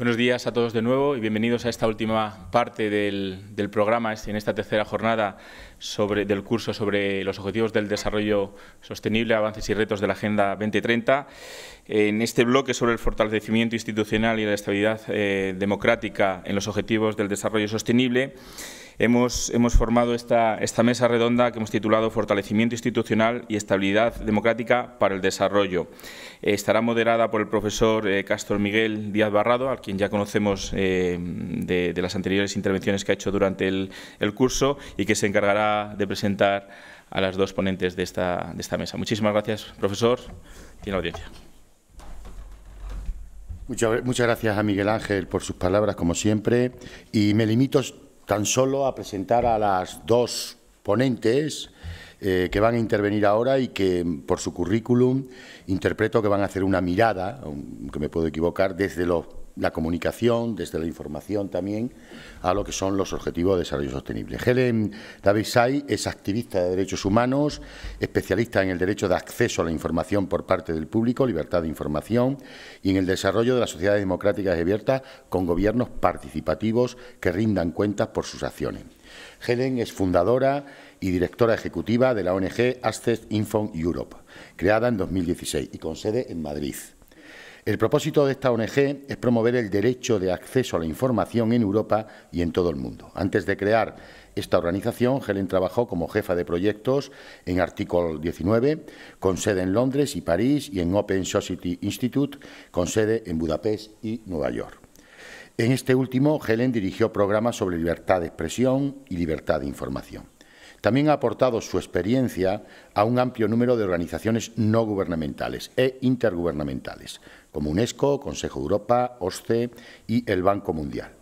Buenos días a todos de nuevo y bienvenidos a esta última parte del, programa, en esta tercera jornada del curso sobre los objetivos del desarrollo sostenible, avances y retos de la Agenda 2030. En este bloque sobre el fortalecimiento institucional y la estabilidad eh, democrática en los objetivos del desarrollo sostenible, hemos, formado esta, mesa redonda que hemos titulado Fortalecimiento institucional y estabilidad democrática para el desarrollo. Eh, estará moderada por el profesor Castro eh, Castor Miguel Díaz Barrado, al quien ya conocemos eh, de, las anteriores intervenciones que ha hecho durante el, curso y que se encargará de presentar a las dos ponentes de esta, mesa. Muchísimas gracias, profesor. Tiene audiencia. Muchas, muchas, gracias a Miguel Ángel por sus palabras, como siempre, y me limito tan solo a presentar a las dos ponentes eh, que van a intervenir ahora y que por su currículum interpreto que van a hacer una mirada, aunque me puedo equivocar, desde los la comunicación, desde la información también, a lo que son los objetivos de desarrollo sostenible. Helen David Say es activista de derechos humanos, especialista en el derecho de acceso a la información por parte del público, libertad de información y en el desarrollo de las sociedades democráticas abiertas con gobiernos participativos que rindan cuentas por sus acciones. Helen es fundadora y directora ejecutiva de la ONG Access Info Europe, creada en 2016 y con sede en Madrid. El propósito de esta ONG es promover el derecho de acceso a la información en Europa y en todo el mundo. Antes de crear esta organización, Helen trabajó como jefa de proyectos en Article 19, con sede en Londres y París, y en Open Society Institute, con sede en Budapest y Nueva York. En este último, Helen dirigió programas sobre libertad de expresión y libertad de información. También ha aportado su experiencia a un amplio número de organizaciones no gubernamentales e intergubernamentales, como UNESCO, Consejo de Europa, OSCE y el Banco Mundial.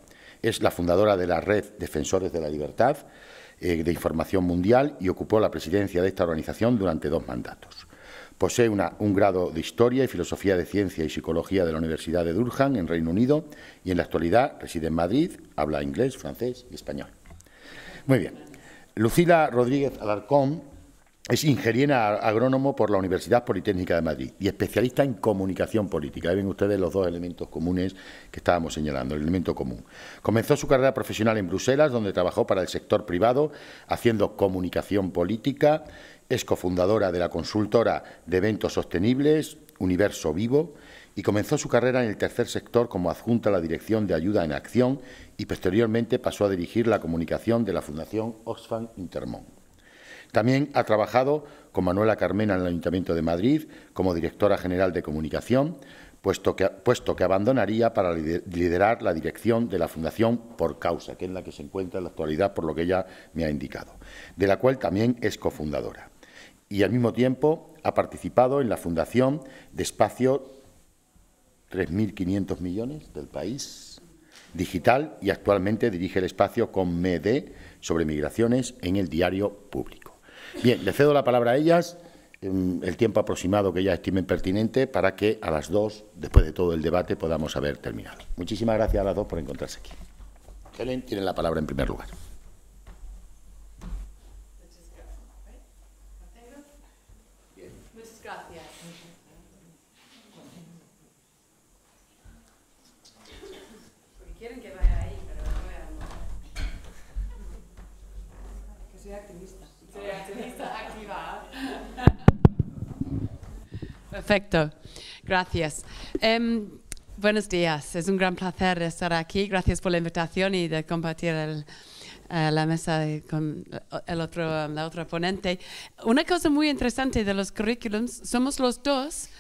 Es la fundadora de la Red Defensores de la Libertad eh, de Información Mundial y ocupó la presidencia de esta organización durante dos mandatos. Posee un grado de Historia y Filosofía de Ciencia y Psicología de la Universidad de Durham, en Reino Unido, y en la actualidad reside en Madrid, habla inglés, francés y español. Muy bien. Lucila Rodríguez Alarcón es ingeniera agrónomo por la Universidad Politécnica de Madrid y especialista en comunicación política. Ahí ven ustedes los dos elementos comunes que estábamos señalando, el elemento común. Comenzó su carrera profesional en Bruselas, donde trabajó para el sector privado, haciendo comunicación política. Es cofundadora de la consultora de eventos sostenibles, Universo Vivo, y comenzó su carrera en el tercer sector como adjunta a la Dirección de Ayuda en Acción y posteriormente pasó a dirigir la comunicación de la Fundación Oxfam Intermont. También ha trabajado con Manuela Carmena en el Ayuntamiento de Madrid como directora general de comunicación, puesto que, abandonaría para liderar la dirección de la Fundación Por Causa, que es la que se encuentra en la actualidad, por lo que ella me ha indicado, de la cual también es cofundadora. Y al mismo tiempo ha participado en la fundación de Espacio 3.500 millones del país digital y actualmente dirige el espacio con MED sobre migraciones en el diario público. Bien, le cedo la palabra a ellas, em, el tiempo aproximado que ellas estimen pertinente, para que a las dos, después de todo el debate, podamos haber terminado. Muchísimas gracias a las dos por encontrarse aquí. Helen tiene la palabra en primer lugar. Perfecto, gracias. Em, buenos días, es un gran placer estar aquí. Gracias por la invitación y de compartir eh, la mesa con el otro, la otra ponente. Una cosa muy interesante de los currículums, somos los dos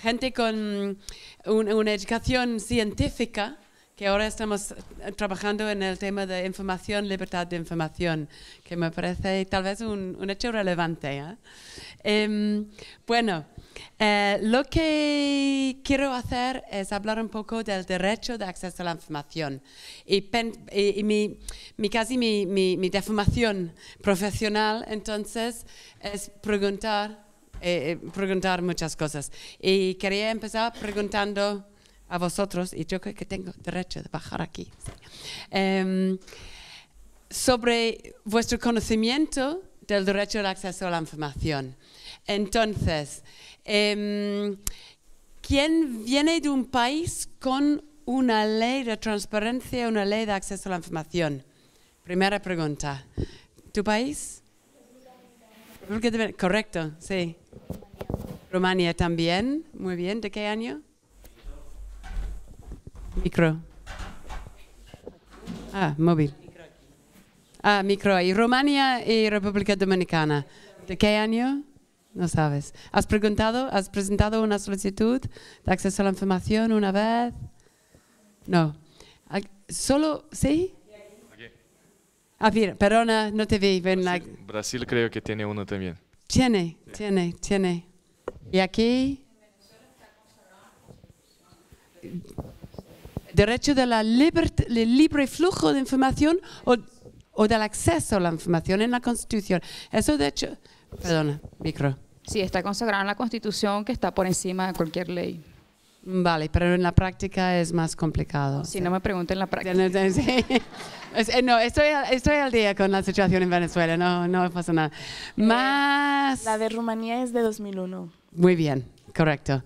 gente con una educación científica que ahora estamos eh, trabajando en el tema de información, libertad de información, que me parece tal vez un, hecho relevante. ¿eh? Em, bueno, eh, lo que quiero hacer es hablar un poco del derecho de acceso a la información y, mi, casi mi, mi, mi deformación profesional entonces es preguntar, preguntar muchas cosas. Y quería empezar preguntando a vosotros y yo creo que tengo derecho de bajar aquí. Em, sobre vuestro conocimiento del derecho al acceso a la información. Entonces, em, ¿quién viene de un país con una ley de transparencia, una ley de acceso a la información? Primera pregunta. ¿Tu país? Correcto, sí. Rumania también. Muy bien. ¿De qué año? Micro. Ah, móvil. Ah, micro. Y Rumania y República Dominicana. ¿De qué año? No sabes. ¿Has preguntado? ¿Has presentado una solicitud de acceso a la información una vez? No. ¿Solo? ¿Sí? Ah, perdona, no te vi. Ven, Brasil, la... Brasil, creo que tiene uno también. Tiene, tiene, tiene. ¿Y aquí? derecho de la libre flujo de información o, o, del acceso a la información en la Constitución. Eso, de hecho, perdona, micro. Sí, está consagrado en la Constitución que está por encima de cualquier ley. Vale, pero en la práctica es más complicado. Si no me pregunten la práctica. Eh, no, estoy, al día con la situación en Venezuela, no, no pasa nada. Eh, más... La de Rumanía es de 2001. Muy bien, correcto.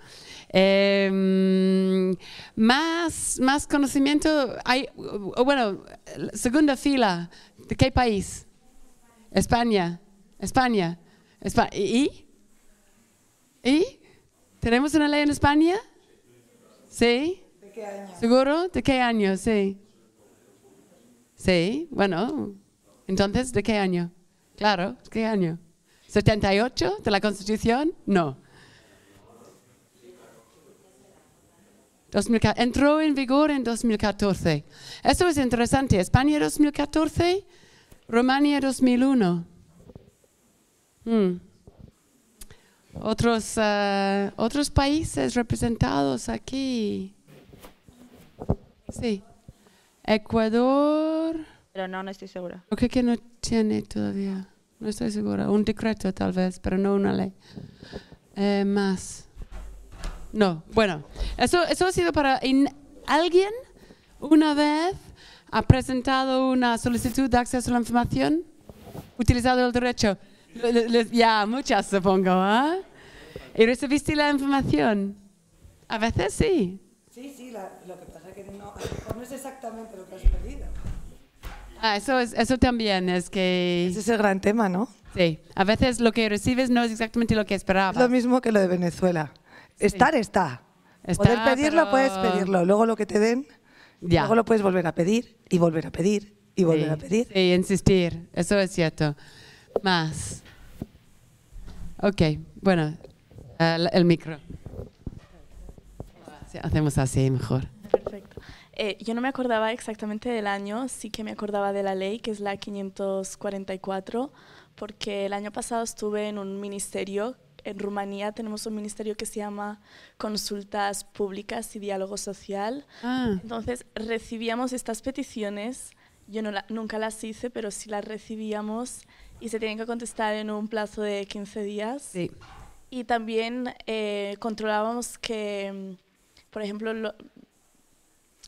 Em, más, más conocimiento, hay, bueno, segunda fila, ¿de qué país? España, España, ¿Y? ¿Y? ¿Tenemos una ley en España? ¿Sí? ¿De qué año? ¿Seguro? ¿De qué año? Sí. Sí, bueno. Entonces, ¿de qué año? Claro, ¿de qué año? ¿78 de la Constitución? No. entró en vigor en 2014. Eso es interesante. España 2014, Romania 2001. Otros, eh, otros países representados aquí. Sí. Ecuador. Pero no, no estoy segura. Creo que no tiene todavía. No estoy segura. Un decreto tal vez, pero no una ley. Eh, más no. Bueno, eso, eso ha sido para alguien una vez ha presentado una solicitud de acceso a la información, utilizado el derecho. ya, muchas supongo, ¿eh? ¿Y recibiste la información? A veces sí. Sí, sí, lo que pasa es que no, no es exactamente lo que has pedido. Ah, eso, eso también es que... Ese es el gran tema, ¿no? Sí, a veces lo que recibes no es exactamente lo que esperabas. Lo mismo que lo de Venezuela. Estar está. Poder pedirlo, puedes pedirlo. Luego lo que te den, Ya. luego lo puedes volver a pedir y volver a pedir y volver a pedir. Sí, insistir, eso es cierto. Más. Ok, bueno, el, micro. hacemos así mejor. Perfecto. Eh, yo no me acordaba exactamente del año, sí que me acordaba de la ley, que es la 544, porque el año pasado estuve en un ministerio en Rumanía tenemos un ministerio que se llama Consultas Públicas y Diálogo Social. Ah. Entonces recibíamos estas peticiones, yo no nunca las hice, pero sí las recibíamos y se tienen que contestar en un plazo de 15 días. Sí. Y también eh, controlábamos que, mm, por ejemplo,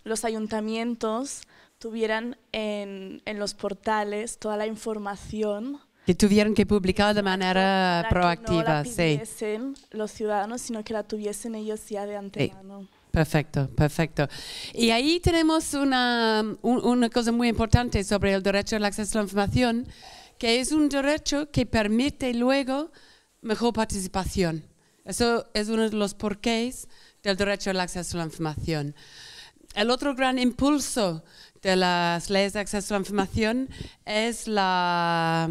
los ayuntamientos tuvieran en, en los portales toda la información que tuvieron que publicar de manera proactiva, que la pidiesen los ciudadanos, sino que la tuviesen ellos ya de antemano. Perfecto, perfecto. Y ahí tenemos una, una cosa muy importante sobre el derecho al acceso a la información, que es un derecho que permite luego mejor participación. Eso es uno de los porqués del derecho al acceso a la información. El otro gran impulso de las leyes de acceso a la información es la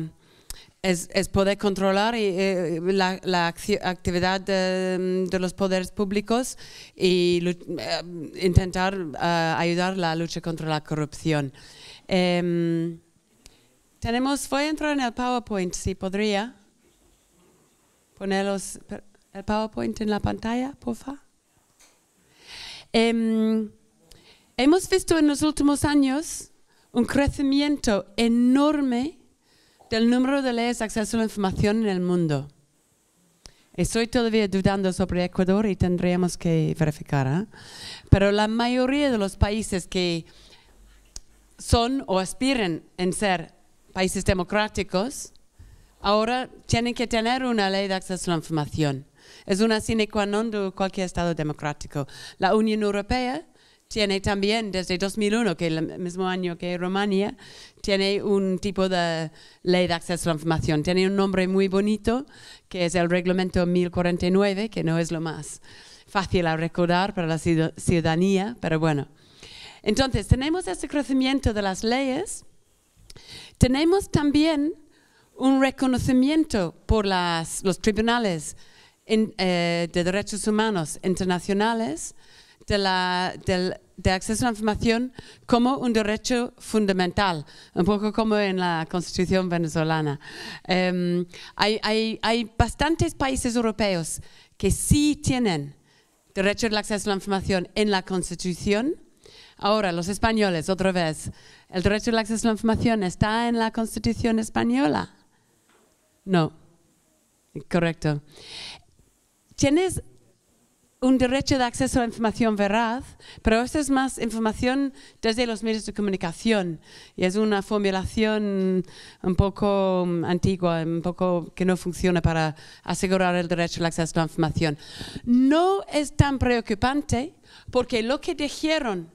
es, poder controlar eh, eh, la, actividad mm, de, los poderes públicos y eh, intentar ayudar la lucha contra la corrupción. Em, voy a entrar en el PowerPoint, si podría poner los, el PowerPoint en la pantalla, por favor. Em, hemos visto en los últimos años un crecimiento enorme del número de leyes de acceso a la información en el mundo. Estoy todavía dudando sobre Ecuador y tendríamos que verificar. ¿eh? Pero la mayoría de los países que son o aspiran en ser países democráticos, ahora tienen que tener una ley de acceso a la información. Es una sine qua non de cualquier Estado democrático. La Unión Europea tiene también desde 2001, que es el mismo año que Rumania, tiene un tipo de ley de acceso a la información. Tiene un nombre muy bonito, que es el Reglamento 1049, que no es lo más fácil a recordar para la ciudadanía, pero bueno. Entonces, tenemos este crecimiento de las leyes. Tenemos también un reconocimiento por los tribunales eh, de derechos humanos internacionales de acceso a la información como un derecho fundamental, un poco como en la Constitución venezolana. Em, hay, hay, bastantes países europeos que sí tienen derecho al acceso a la información en la Constitución. Ahora, los españoles, otra vez, ¿el derecho al acceso a la información está en la Constitución española? No. Correcto. Tienes un derecho de acceso a información veraz, pero esto es más información desde los medios de comunicación y es una formulación un poco mm, antigua, un poco que no funciona para asegurar el derecho al acceso a la información. No es tan preocupante porque lo que dijeron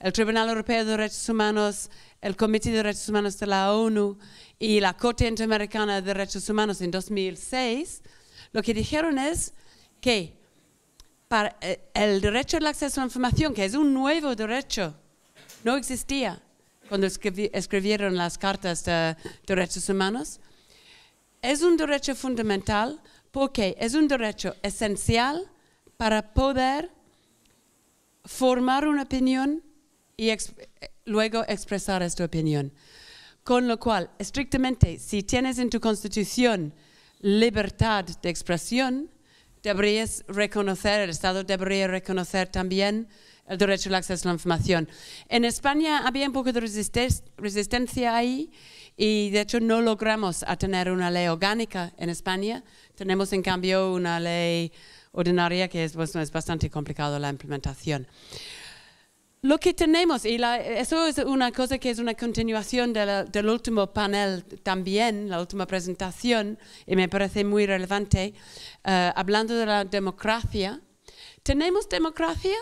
el Tribunal Europeo de Derechos Humanos, el Comité de Derechos Humanos de la ONU y la Corte Interamericana de Derechos Humanos en 2006, lo que dijeron es que eh, el derecho al acceso a la información, que es un nuevo derecho, no existía cuando escribieron las cartas de derechos humanos. Es un derecho fundamental porque es un derecho esencial para poder formar una opinión y luego expresar esta opinión. Con lo cual, estrictamente, si tienes en tu constitución libertad de expresión, Debería reconocer, el Estado debería reconocer también el derecho al acceso a la información. En España había un poco de resistencia ahí y de hecho no logramos tener una ley orgánica en España. Tenemos en cambio una ley ordinaria que es, pues, es bastante complicada la implementación lo que tenemos, y eso es una cosa que es una continuación del último panel también, la última presentación, y me parece muy relevante, eh, hablando de la democracia. ¿Tenemos democracia?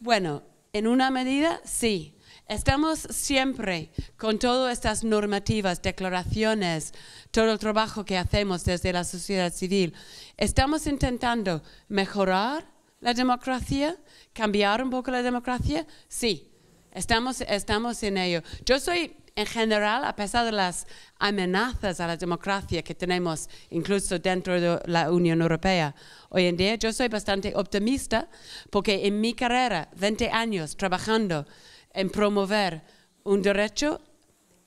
Bueno, en una medida sí. Estamos siempre con todas estas normativas, declaraciones, todo el trabajo que hacemos desde la sociedad civil. Estamos intentando mejorar la democracia, cambiar un poco la democracia? Sí, estamos, estamos en ello. Yo soy, en general, a pesar de las amenazas a la democracia que tenemos incluso dentro de la Unión Europea hoy en día, yo soy bastante optimista porque en mi carrera, 20 años trabajando en promover un derecho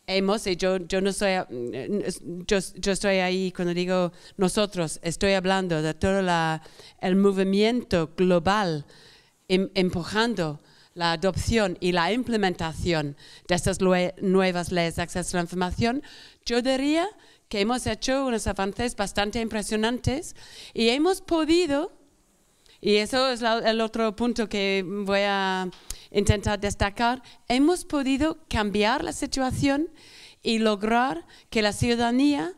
hemos, y yo, yo no soy, yo, estoy ahí cuando digo nosotros, estoy hablando de todo el movimiento global Em, empujando la adopción y la implementación de estas nuevas leyes de acceso a la información, yo diría que hemos hecho unos avances bastante impresionantes y hemos podido, y eso es el otro punto que voy a intentar destacar, hemos podido cambiar la situación y lograr que la ciudadanía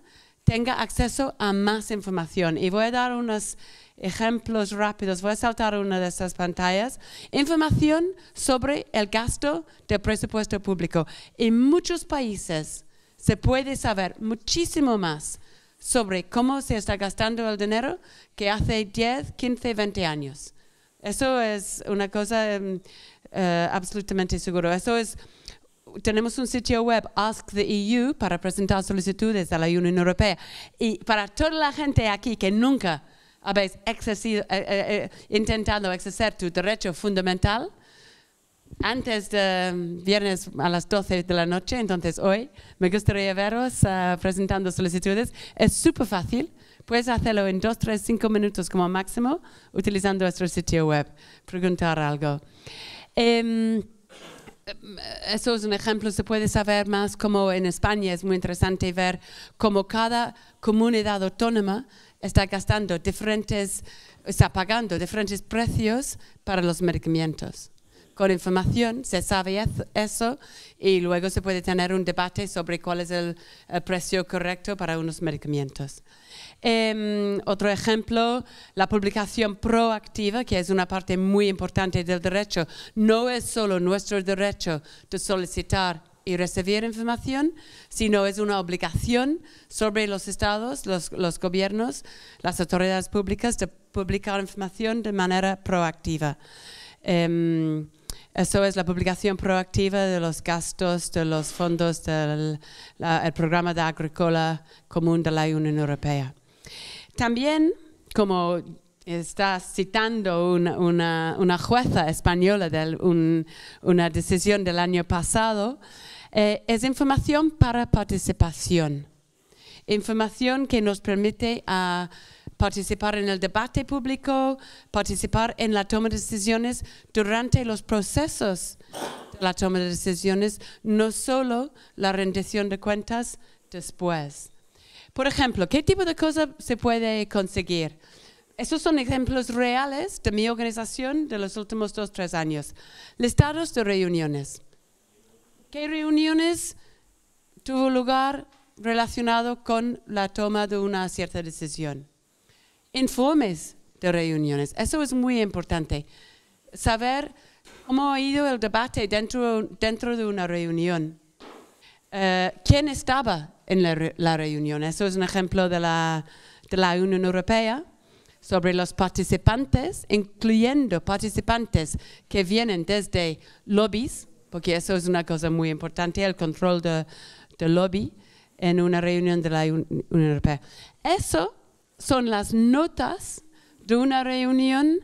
tenga acceso a más información. Y voy a dar unas ejemplos rápidos. Voy a saltar una de esas pantallas. Información sobre el gasto del presupuesto público. En muchos países se puede saber muchísimo más sobre cómo se está gastando el dinero que hace 10, 15, 20 años. Eso es una cosa em, eh, absolutamente segura. Eso es tenemos un sitio web, Ask the EU, para presentar solicitudes a la Unión Europea. Y para toda la gente aquí que nunca habéis eh, eh, eh, intentado exercer tu derecho fundamental antes de mm, viernes a las 12 de la noche, entonces hoy me gustaría veros ah, presentando solicitudes. Es súper fácil, puedes hacerlo en dos, tres, cinco minutos como máximo utilizando nuestro sitio web, preguntar algo. Em, eso es un ejemplo, se puede saber más como en España es muy interesante ver cómo cada comunidad autónoma está gastando diferentes, está pagando diferentes precios para los medicamentos. Con información se sabe eso y luego se puede tener un debate sobre cuál es el, precio correcto para unos medicamentos. Em, otro ejemplo, la publicación proactiva, que es una parte muy importante del derecho. No es solo nuestro derecho de solicitar y recibir información, sino es una obligación sobre los estados, los, gobiernos, las autoridades públicas de publicar información de manera proactiva. Em, eso es la publicación proactiva de los gastos de los fondos del programa de agrícola común de la Unión Europea. También, como está citando una, jueza española de una decisión del año pasado, eh, es información para participación. Información que nos permite ah, participar en el debate público, participar en la toma de decisiones durante los procesos de la toma de decisiones, no solo la rendición de cuentas después. Por ejemplo, ¿qué tipo de cosas se puede conseguir? Esos son ejemplos reales de mi organización de los últimos dos, tres años. Listados de reuniones. ¿Qué reuniones tuvo lugar relacionado con la toma de una cierta decisión? Informes de reuniones. Eso es muy importante. Saber cómo ha ido el debate dentro, de una reunión. Eh, ¿Quién estaba en la, reunión? Eso es un ejemplo de la, de la Unión Europea sobre los participantes, incluyendo participantes que vienen desde lobbies porque eso es una cosa muy importante, el control de, lobby en una reunión de la Unión Europea. Eso son las notas de una reunión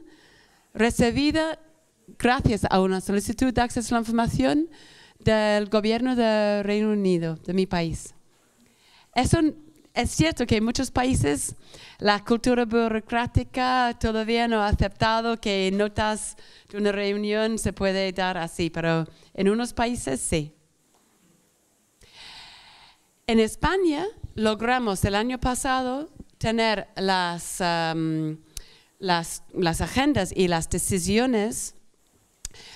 recibida gracias a una solicitud de acceso a la información del gobierno del Reino Unido, de mi país. Eso es cierto que en muchos países la cultura burocrática todavía no ha aceptado que notas de una reunión se puede dar así, pero en unos países sí. En España logramos el año pasado tener las, um, las agendas y las decisiones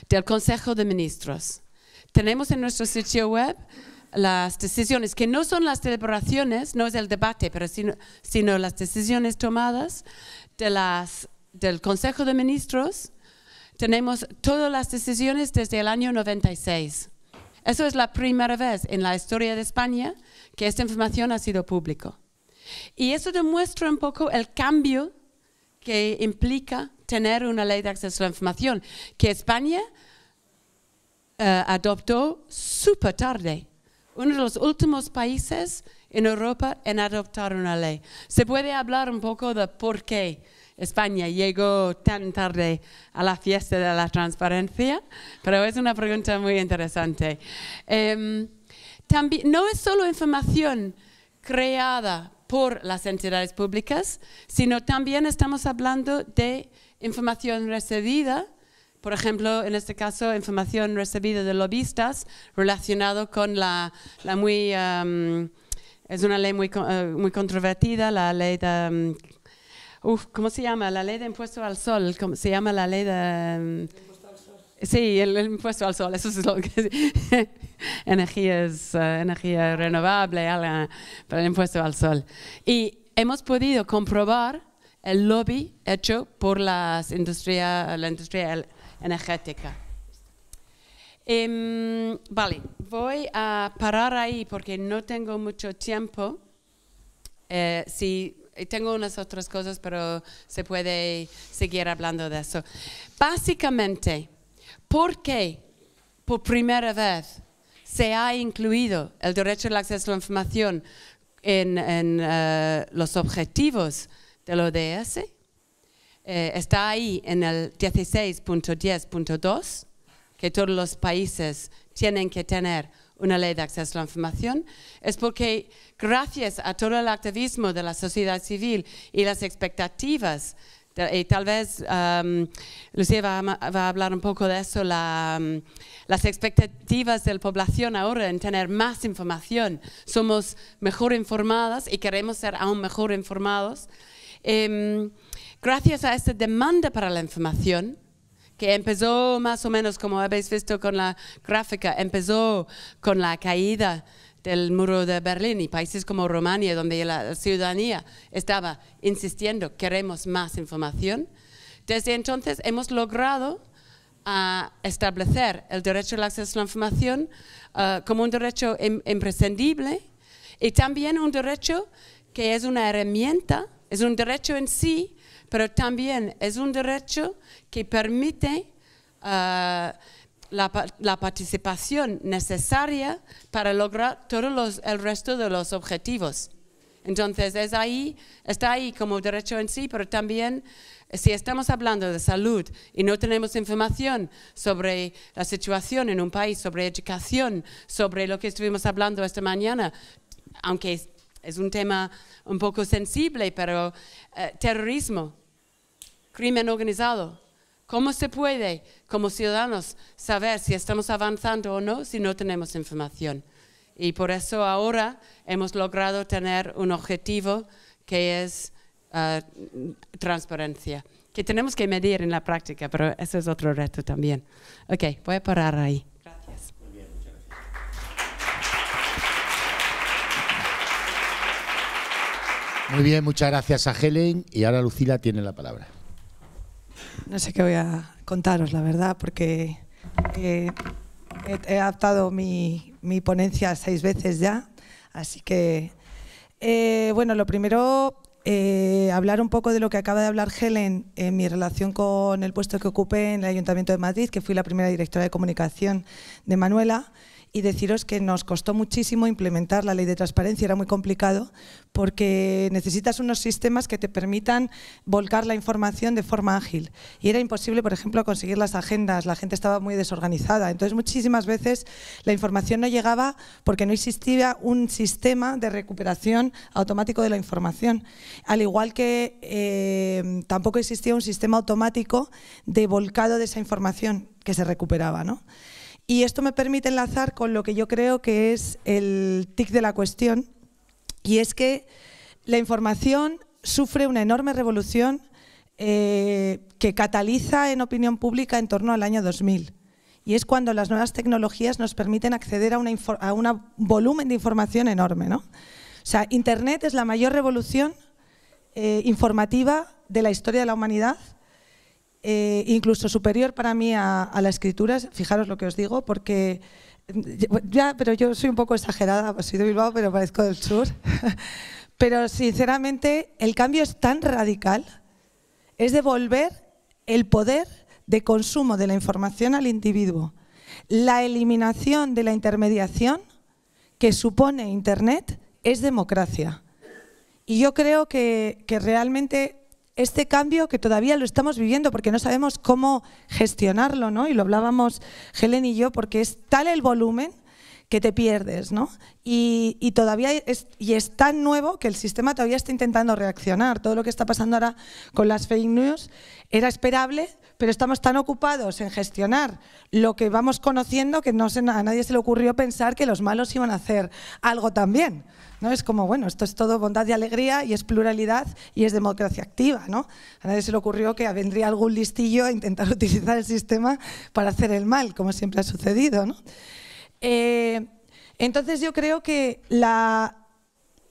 del Consejo de Ministros. Tenemos en nuestro sitio web las decisiones, que no son las deliberaciones, no es el debate, pero sino, sino las decisiones tomadas de las, del Consejo de Ministros, tenemos todas las decisiones desde el año 96. Eso es la primera vez en la historia de España que esta información ha sido pública. Y eso demuestra un poco el cambio que implica tener una ley de acceso a la información, que España eh, adoptó súper tarde uno de los últimos países en Europa en adoptar una ley. ¿Se puede hablar un poco de por qué España llegó tan tarde a la fiesta de la transparencia? Pero es una pregunta muy interesante. Em, también, no es solo información creada por las entidades públicas, sino también estamos hablando de información recibida por ejemplo, en este caso, información recibida de lobistas relacionado con la, la muy... Um, es una ley muy, eh, muy controvertida, la ley de... Um, ¿Cómo se llama? La ley de impuesto al sol. ¿Cómo se llama la ley de... Um, sí, el, impuesto al sol, eso es lo que energías, uh, eh, energía renovable, para el impuesto al sol. Y hemos podido comprobar el lobby hecho por las industria, la industria energética. Em, vale, voy a parar ahí porque no tengo mucho tiempo. Eh, sí, tengo unas otras cosas, pero se puede seguir hablando de eso. Básicamente, ¿por qué por primera vez se ha incluido el derecho al acceso a la información en, eh, los objetivos del ODS? Eh, está ahí en el 16.10.2, que todos los países tienen que tener una ley de acceso a la información, es porque gracias a todo el activismo de la sociedad civil y las expectativas, y tal vez um, Lucía va, a hablar un poco de eso, um, las expectativas de la población ahora en tener más información, somos mejor informadas y queremos ser aún mejor informados. Em, Gracias a esta demanda para la información, que empezó más o menos, como habéis visto con la gráfica, empezó con la caída del muro de Berlín y países como Romania, donde la ciudadanía estaba insistiendo, queremos más información. Desde entonces hemos logrado ah, establecer el derecho al acceso a la información ah, como un derecho imprescindible y también un derecho que es una herramienta, es un derecho en sí pero también es un derecho que permite ah, la, participación necesaria para lograr todos los, el resto de los objetivos. Entonces, es ahí, está ahí como derecho en sí, pero también eh, si estamos hablando de salud y no tenemos información sobre la situación en un país, sobre educación, sobre lo que estuvimos hablando esta mañana, aunque es un tema un poco sensible, pero eh, terrorismo, crimen organizado. ¿Cómo se puede, como ciudadanos, saber si estamos avanzando o no si no tenemos información? Y por eso ahora hemos logrado tener un objetivo que es eh, transparencia, que tenemos que medir en la práctica, pero ese es otro reto también. Ok, voy a parar ahí. Muy bien, muchas gracias a Helen y ahora Lucila tiene la palabra. No sé qué voy a contaros, la verdad, porque eh, he, adaptado mi, mi, ponencia seis veces ya, así que, eh, bueno, lo primero, eh, hablar un poco de lo que acaba de hablar Helen en mi relación con el puesto que ocupé en el Ayuntamiento de Madrid, que fui la primera directora de comunicación de Manuela y deciros que nos costó muchísimo implementar la ley de transparencia, era muy complicado porque necesitas unos sistemas que te permitan volcar la información de forma ágil y era imposible, por ejemplo, conseguir las agendas, la gente estaba muy desorganizada, entonces muchísimas veces la información no llegaba porque no existía un sistema de recuperación automático de la información, al igual que eh, tampoco existía un sistema automático de volcado de esa información que se recuperaba, ¿no? Y esto me permite enlazar con lo que yo creo que es el tic de la cuestión, y es que la información sufre una enorme revolución eh, que cataliza en opinión pública en torno al año 2000. Y es cuando las nuevas tecnologías nos permiten acceder a un volumen de información enorme. ¿no? O sea, Internet es la mayor revolución eh, informativa de la historia de la humanidad eh, incluso superior para mí a, la escritura, fijaros lo que os digo, porque eh, ya, pero yo soy un poco exagerada, pues soy de Bilbao, pero parezco del sur. Pero sinceramente, el cambio es tan radical, es devolver el poder de consumo de la información al individuo. La eliminación de la intermediación que supone Internet es democracia. Y yo creo que, que realmente este cambio que todavía lo estamos viviendo porque no sabemos cómo gestionarlo, ¿no? Y lo hablábamos Helen y yo porque es tal el volumen que te pierdes, ¿no? Y, todavía y es tan nuevo que el sistema todavía está intentando reaccionar. Todo lo que está pasando ahora con las fake news era esperable, pero estamos tan ocupados en gestionar lo que vamos conociendo que no a nadie se le ocurrió pensar que los malos iban a hacer algo también. ¿no? Es como, bueno, esto es todo bondad y alegría y es pluralidad y es democracia activa. ¿no? A nadie se le ocurrió que vendría algún listillo a intentar utilizar el sistema para hacer el mal, como siempre ha sucedido. ¿no? Eh, entonces yo creo que la,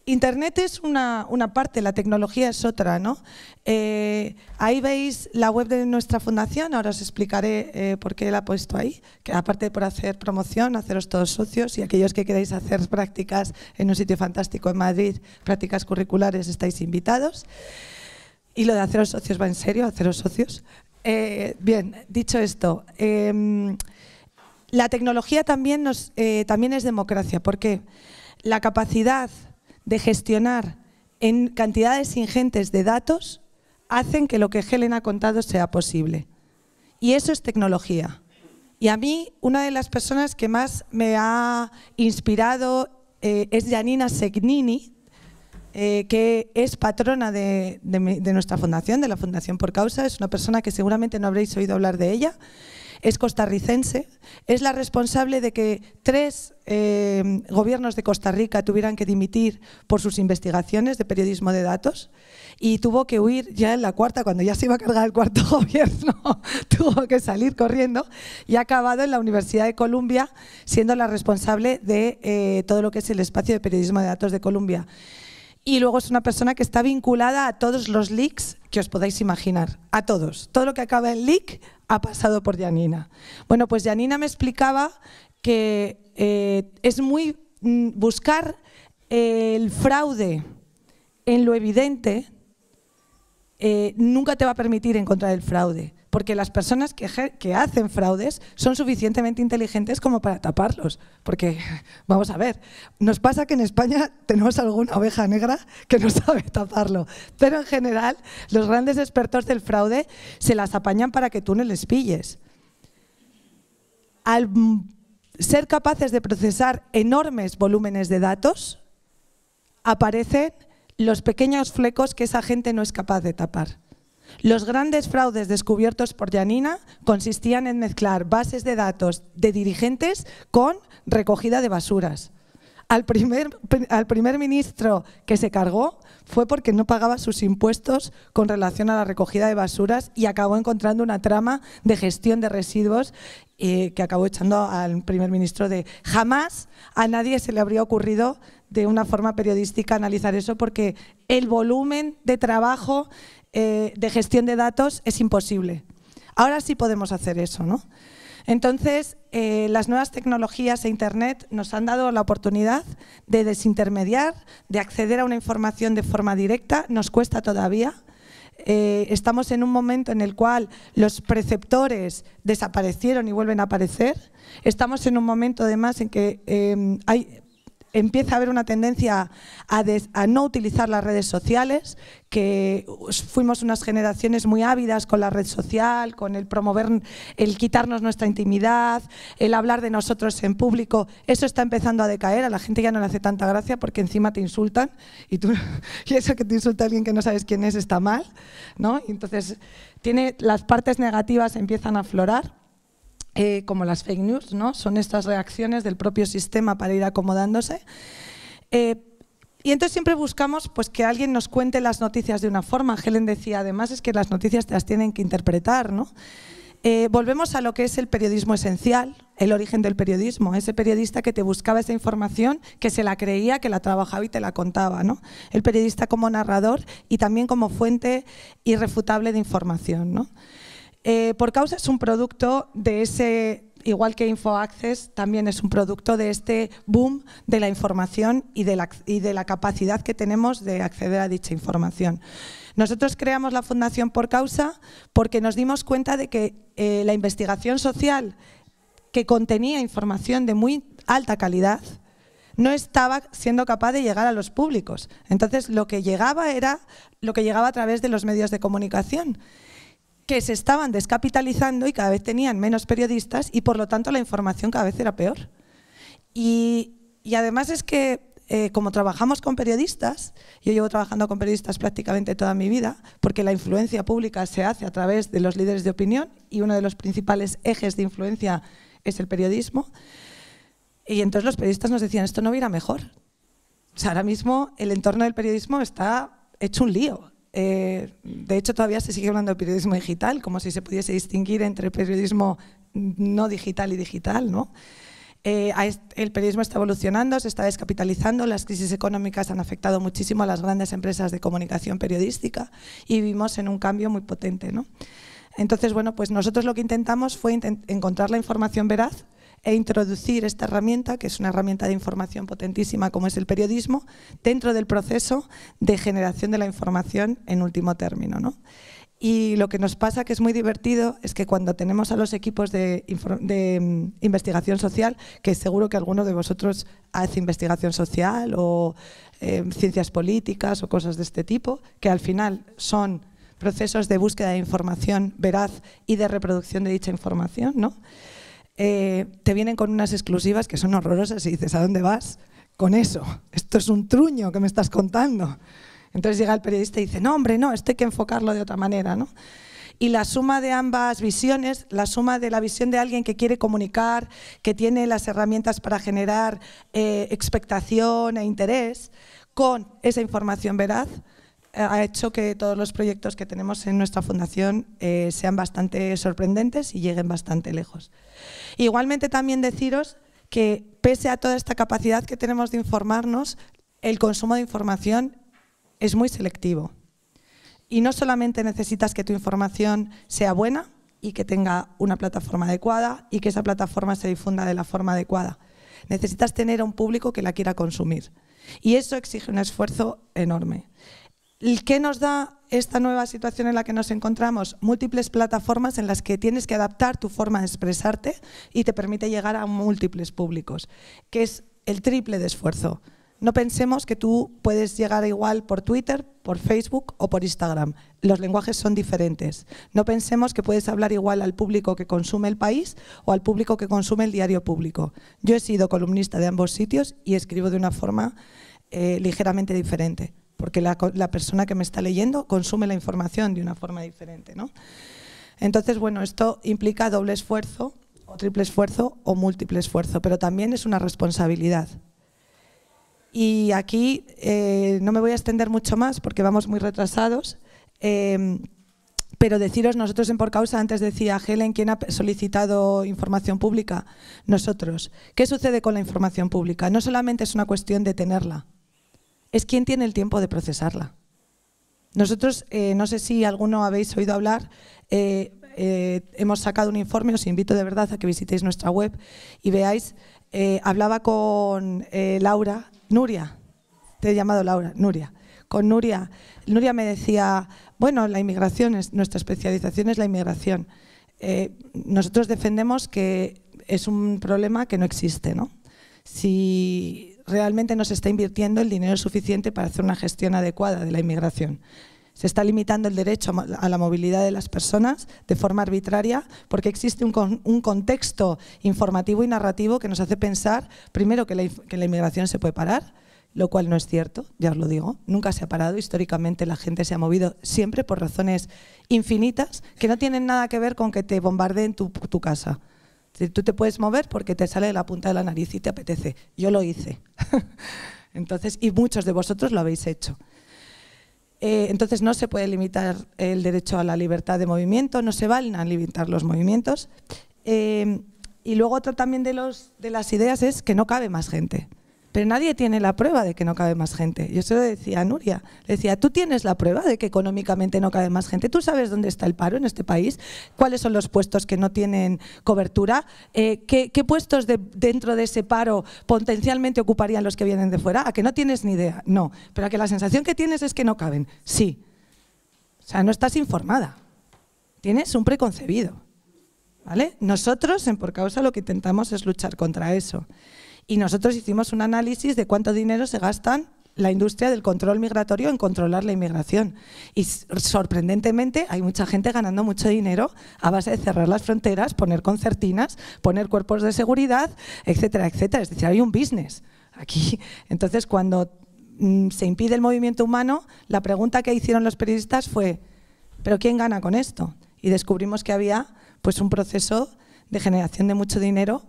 Internet es una, parte, la tecnología es otra, ¿no? Eh, ahí veis la web de nuestra fundación, ahora os explicaré eh, por qué la he puesto ahí, que aparte por hacer promoción, haceros todos socios y aquellos que queráis hacer prácticas en un sitio fantástico en Madrid, prácticas curriculares, estáis invitados. Y lo de haceros socios va en serio, haceros socios. Eh, bien, dicho esto, em, la tecnología también, nos, también es democracia, ¿por qué? La capacidad de gestionar en cantidades ingentes de datos hacen que lo que Helen ha contado sea posible. Y eso es tecnología. Y a mí, una de las personas que más me ha inspirado eh, es Janina Segnini, eh, que es patrona de, de nuestra fundación, de la Fundación por Causa. Es una persona que seguramente no habréis oído hablar de ella es costarricense, es la responsable de que tres eh, gobiernos de Costa Rica tuvieran que dimitir por sus investigaciones de periodismo de datos y tuvo que huir ya en la cuarta, cuando ya se iba a cargar el cuarto gobierno, tuvo que salir corriendo y ha acabado en la Universidad de Columbia siendo la responsable de eh, todo lo que es el espacio de periodismo de datos de Columbia y luego es una persona que está vinculada a todos los leaks que os podáis imaginar, a todos. Todo lo que acaba en leak ha pasado por Janina. Bueno, pues Janina me explicaba que eh, es muy mm, buscar eh, el fraude en lo evidente eh, nunca te va a permitir encontrar el fraude porque las personas que, hacen fraudes son suficientemente inteligentes como para taparlos. Porque, vamos a ver, nos pasa que en España tenemos alguna oveja negra que no sabe taparlo, pero en general los grandes expertos del fraude se las apañan para que tú no les pilles. Al ser capaces de procesar enormes volúmenes de datos, aparecen los pequeños flecos que esa gente no es capaz de tapar. Los grandes fraudes descubiertos por Janina consistían en mezclar bases de datos de dirigentes con recogida de basuras. Al primer, al primer, ministro que se cargó fue porque no pagaba sus impuestos con relación a la recogida de basuras y acabó encontrando una trama de gestión de residuos eh, que acabó echando al primer ministro de jamás a nadie se le habría ocurrido de una forma periodística analizar eso porque el volumen de trabajo eh, de gestión de datos es imposible. Ahora sí podemos hacer eso, ¿no? Entonces, eh, las nuevas tecnologías e Internet nos han dado la oportunidad de desintermediar, de acceder a una información de forma directa, nos cuesta todavía. Eh, estamos en un momento en el cual los preceptores desaparecieron y vuelven a aparecer. Estamos en un momento además en que hay empieza a haber una tendencia a, no utilizar las redes sociales, que fuimos unas generaciones muy ávidas con la red social, con el promover, el quitarnos nuestra intimidad, el hablar de nosotros en público. Eso está empezando a decaer, a la gente ya no le hace tanta gracia porque encima te insultan y, tú, eso que te insulta alguien que no sabes quién es está mal. entonces tiene, las partes negativas empiezan a aflorar. Eh, como las fake news, ¿no? Son estas reacciones del propio sistema para ir acomodándose. Eh, y entonces siempre buscamos pues, que alguien nos cuente las noticias de una forma. Helen decía, además, es que las noticias te las tienen que interpretar, ¿no? Eh, volvemos a lo que es el periodismo esencial, el origen del periodismo, ese periodista que te buscaba esa información, que se la creía, que la trabajaba y te la contaba. ¿no? El periodista como narrador y también como fuente irrefutable de información. ¿no? Eh, por causa es un producto de ese, igual que InfoAccess, también es un producto de este boom de la información y de la, capacidad que tenemos de acceder a dicha información. Nosotros creamos la Fundación Por Causa porque nos dimos cuenta de que eh, la investigación social, que contenía información de muy alta calidad, no estaba siendo capaz de llegar a los públicos. Entonces, lo que llegaba era lo que llegaba a través de los medios de comunicación que se estaban descapitalizando y cada vez tenían menos periodistas y por lo tanto la información cada vez era peor. Y, además es que eh, como trabajamos con periodistas, yo llevo trabajando con periodistas prácticamente toda mi vida, porque la influencia pública se hace a través de los líderes de opinión y uno de los principales ejes de influencia es el periodismo. Y entonces los periodistas nos decían, esto no hubiera mejor. O sea, ahora mismo el entorno del periodismo está hecho un lío. Eh, de hecho, todavía se sigue hablando de periodismo digital, como si se pudiese distinguir entre periodismo no digital y digital. Eh, el periodismo está evolucionando, se está descapitalizando, las crisis económicas han afectado muchísimo a las grandes empresas de comunicación periodística y vivimos en un cambio muy potente. Entonces, bueno, pues nosotros lo que intentamos fue encontrar la información veraz e introducir esta herramienta, que es una herramienta de información potentísima como es el periodismo, dentro del proceso de generación de la información en último término. ¿no? Y lo que nos pasa, que es muy divertido, es que cuando tenemos a los equipos de, mm, investigación social, que seguro que alguno de vosotros hace investigación social o eh, ciencias políticas o cosas de este tipo, que al final son procesos de búsqueda de información veraz y de reproducción de dicha información, ¿no? Eh, te vienen con unas exclusivas que son horrorosas y dices, ¿a dónde vas con eso? Esto es un truño que me estás contando. Entonces llega el periodista y dice, no, hombre, no, esto hay que enfocarlo de otra manera. ¿no? Y la suma de ambas visiones, la suma de la visión de alguien que quiere comunicar, que tiene las herramientas para generar eh, expectación e interés, con esa información veraz, eh, ha hecho que todos los proyectos que tenemos en nuestra fundación eh, sean bastante sorprendentes y lleguen bastante lejos. Igualmente también deciros que pese a toda esta capacidad que tenemos de informarnos, el consumo de información es muy selectivo. Y no solamente necesitas que tu información sea buena y que tenga una plataforma adecuada y que esa plataforma se difunda de la forma adecuada. Necesitas tener un público que la quiera consumir. Y eso exige un esfuerzo enorme. ¿Qué nos da esta nueva situación en la que nos encontramos? Múltiples plataformas en las que tienes que adaptar tu forma de expresarte y te permite llegar a múltiples públicos, que es el triple de esfuerzo. No pensemos que tú puedes llegar igual por Twitter, por Facebook o por Instagram. Los lenguajes son diferentes. No pensemos que puedes hablar igual al público que consume el país o al público que consume el diario público. Yo he sido columnista de ambos sitios y escribo de una forma eh, ligeramente diferente porque la, persona que me está leyendo consume la información de una forma diferente. ¿no? Entonces, bueno, esto implica doble esfuerzo, o triple esfuerzo, o múltiple esfuerzo, pero también es una responsabilidad. Y aquí eh, no me voy a extender mucho más porque vamos muy retrasados, em, pero deciros nosotros en Por Causa, antes decía Helen, ¿quién ha solicitado información pública? Nosotros. ¿Qué sucede con la información pública? No solamente es una cuestión de tenerla, es quién tiene el tiempo de procesarla. Nosotros, eh, no sé si alguno habéis oído hablar, eh, eh, hemos sacado un informe, os invito de verdad a que visitéis nuestra web y veáis, hablaba con Laura, Nuria, te he llamado Laura, Nuria, con Nuria. Nuria me decía, bueno, la inmigración, es, nuestra especialización es la inmigración. nosotros defendemos que es un problema que no existe, ¿no? Si realmente no se está invirtiendo el dinero suficiente para hacer una gestión adecuada de la inmigración. Se está limitando el derecho a la movilidad de las personas de forma arbitraria porque existe un, contexto informativo y narrativo que nos hace pensar, primero, que la, inmigración se puede parar, lo cual no es cierto, ya os lo digo, nunca se ha parado, históricamente la gente se ha movido siempre por razones infinitas que no tienen nada que ver con que te bombardeen tu casa tú te puedes mover porque te sale de la punta de la nariz y te apetece. Yo lo hice. entonces, y muchos de vosotros lo habéis hecho. Eh, entonces, no se puede limitar el derecho a la libertad de movimiento, no se valen a limitar los movimientos. Eh, y luego otra también de las ideas es que no cabe más gente pero nadie tiene la prueba de que no cabe más gente. Yo se lo decía a Nuria, le decía, tú tienes la prueba de que económicamente no cabe más gente, tú sabes dónde está el paro en este país, cuáles son los puestos que no tienen cobertura, eh, ¿qué, puestos dentro de ese paro potencialmente ocuparían los que vienen de fuera, a que no tienes ni idea, no, pero a que la sensación que tienes es que no caben, sí. O sea, no estás informada, tienes un preconcebido. ¿Vale? Nosotros, en por causa, lo que intentamos es luchar contra eso y nosotros hicimos un análisis de cuánto dinero se gastan la industria del control migratorio en controlar la inmigración. Y sorprendentemente hay mucha gente ganando mucho dinero a base de cerrar las fronteras, poner concertinas, poner cuerpos de seguridad, etcétera, etcétera. Es decir, hay un business aquí. Entonces, cuando mm, se impide el movimiento humano, la pregunta que hicieron los periodistas fue, ¿pero quién gana con esto? Y descubrimos que había pues, un proceso de generación de mucho dinero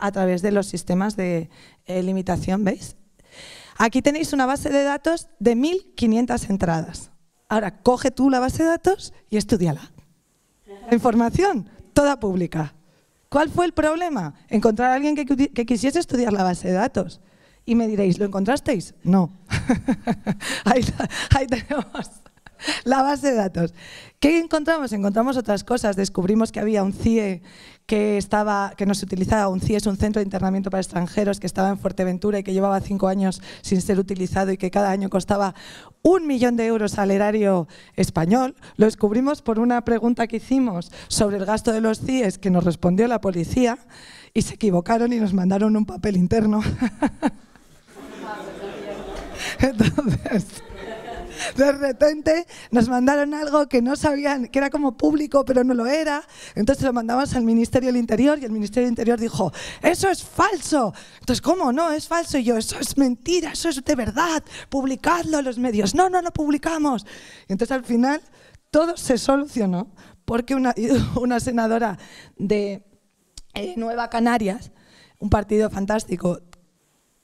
a través de los sistemas de eh, limitación, ¿veis? Aquí tenéis una base de datos de 1.500 entradas. Ahora, coge tú la base de datos y estudiala. La información, toda pública. ¿Cuál fue el problema? Encontrar a alguien que, quisiese estudiar la base de datos. Y me diréis, ¿lo encontrasteis? No. ahí tenemos la base de datos. ¿Qué encontramos? Encontramos otras cosas. Descubrimos que había un CIE que, estaba, que no utilizaba un CIES, un centro de internamiento para extranjeros, que estaba en Fuerteventura y que llevaba cinco años sin ser utilizado y que cada año costaba un millón de euros al erario español. Lo descubrimos por una pregunta que hicimos sobre el gasto de los CIES que nos respondió la policía y se equivocaron y nos mandaron un papel interno. Entonces de repente nos mandaron algo que no sabían, que era como público, pero no lo era. Entonces lo mandamos al Ministerio del Interior y el Ministerio del Interior dijo, eso es falso. Entonces, ¿cómo? No, es falso. Y yo, eso es mentira, eso es de verdad. Publicadlo en los medios. No, no lo publicamos. Y entonces al final todo se solucionó porque una, senadora de eh, Nueva Canarias, un partido fantástico,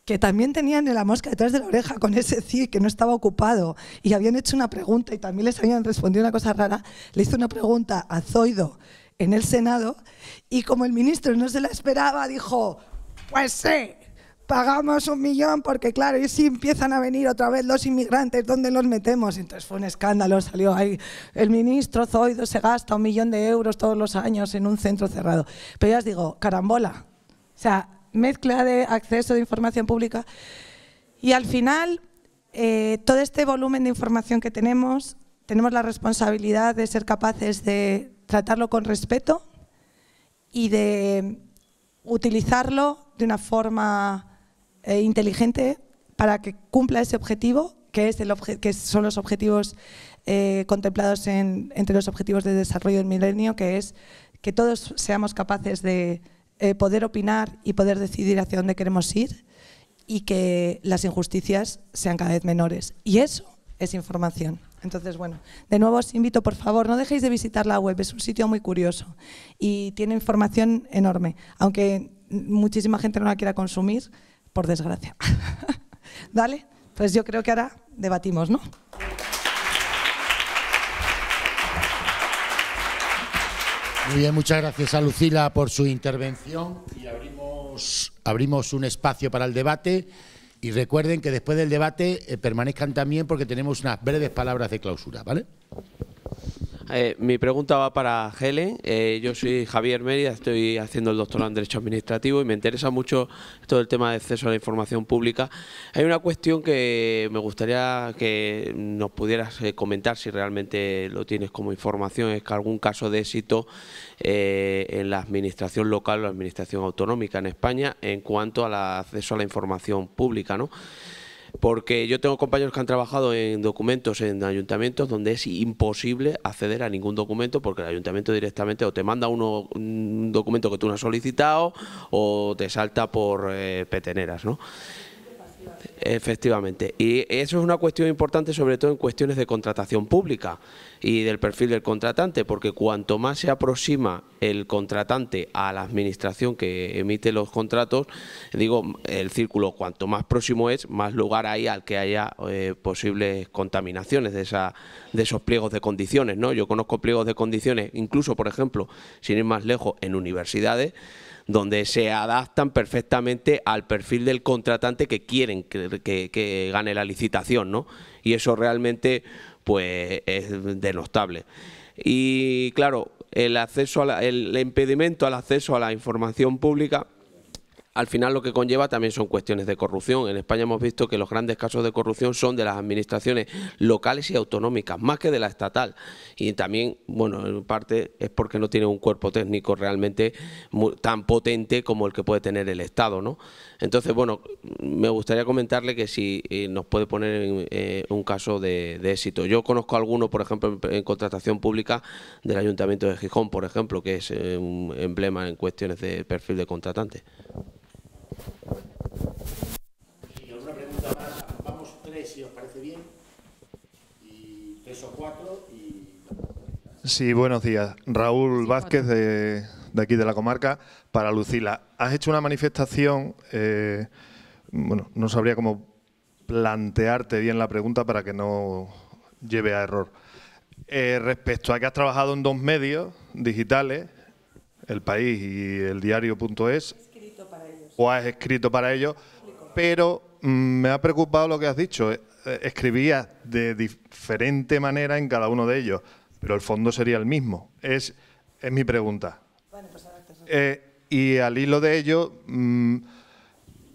que también tenían la mosca detrás de la oreja con ese ci que no estaba ocupado y habían hecho una pregunta y también les habían respondido una cosa rara, le hizo una pregunta a Zoido en el Senado y como el ministro no se la esperaba, dijo, pues sí, pagamos un millón porque claro, y si empiezan a venir otra vez los inmigrantes, ¿dónde los metemos? Entonces fue un escándalo, salió ahí el ministro Zoido se gasta un millón de euros todos los años en un centro cerrado. Pero ya os digo, carambola. O sea, mezcla de acceso de información pública. Y al final, eh, todo este volumen de información que tenemos, tenemos la responsabilidad de ser capaces de tratarlo con respeto y de utilizarlo de una forma eh, inteligente para que cumpla ese objetivo, que, es el que son los objetivos eh, contemplados entre los objetivos de desarrollo del milenio, que es que todos seamos capaces de eh, poder opinar y poder decidir hacia dónde queremos ir y que las injusticias sean cada vez menores. Y eso es información. Entonces, bueno, de nuevo os invito, por favor, no dejéis de visitar la web, es un sitio muy curioso y tiene información enorme, aunque muchísima gente no la quiera consumir, por desgracia. ¿Dale? Pues yo creo que ahora debatimos, ¿no? Muy bien, muchas gracias a Lucila por su intervención y abrimos, un espacio para el debate. Y recuerden que después del debate eh, permanezcan también porque tenemos unas breves palabras de clausura, ¿vale? Eh, mi pregunta va para Helen. Eh, yo soy Javier Mérida, estoy haciendo el doctorado en Derecho Administrativo y me interesa mucho todo el tema de acceso a la información pública. Hay una cuestión que me gustaría que nos pudieras eh, comentar si realmente lo tienes como información, es que algún caso de éxito en la administración local o la administración autonómica en España en cuanto al acceso a la información pública. ¿no? porque yo tengo compañeros que han trabajado en documentos en ayuntamientos donde es imposible acceder a ningún documento porque el ayuntamiento directamente o te manda uno, un documento que tú no has solicitado o te salta por eh, peteneras, ¿no? Efectivamente. Y eso es una cuestión importante, sobre todo en cuestiones de contratación pública y del perfil del contratante, porque cuanto más se aproxima el contratante a la administración que emite los contratos, digo, el círculo cuanto más próximo es, más lugar hay al que haya eh, posibles contaminaciones de, esa, de esos pliegos de condiciones. ¿no? Yo conozco pliegos de condiciones, incluso, por ejemplo, sin ir más lejos, en universidades donde se adaptan perfectamente al perfil del contratante que quieren que, gane la licitación, ¿no? Y eso realmente pues es denostable. Y claro, el acceso al el impedimento al acceso a la información pública al final lo que conlleva también son cuestiones de corrupción. En España hemos visto que los grandes casos de corrupción son de las administraciones locales y autonómicas, más que de la estatal. Y también, bueno, en parte es porque no tiene un cuerpo técnico realmente tan potente como el que puede tener el Estado, ¿no? Entonces, bueno, me gustaría comentarle que si eh, nos puede poner en eh, un caso de, éxito. Yo conozco alguno, por ejemplo, en, contratación pública del Ayuntamiento de Gijón, por ejemplo, que es eh, un emblema en cuestiones de perfil de contratante. Y alguna pregunta más, vamos tres si os parece bien, y tres o cuatro y... Sí, buenos días. Raúl Vázquez de, aquí de la comarca para Lucila. Has hecho una manifestación, eh, bueno, no sabría cómo plantearte bien la pregunta para que no lleve a error. Eh, respecto a que has trabajado en dos medios digitales, El País y el diario.es, o has escrito para ellos, pero mm, me ha preocupado lo que has dicho. Eh, escribías de diferente manera en cada uno de ellos, pero el fondo sería el mismo. Es, es mi pregunta. Pues eh, y al hilo de ello, mm,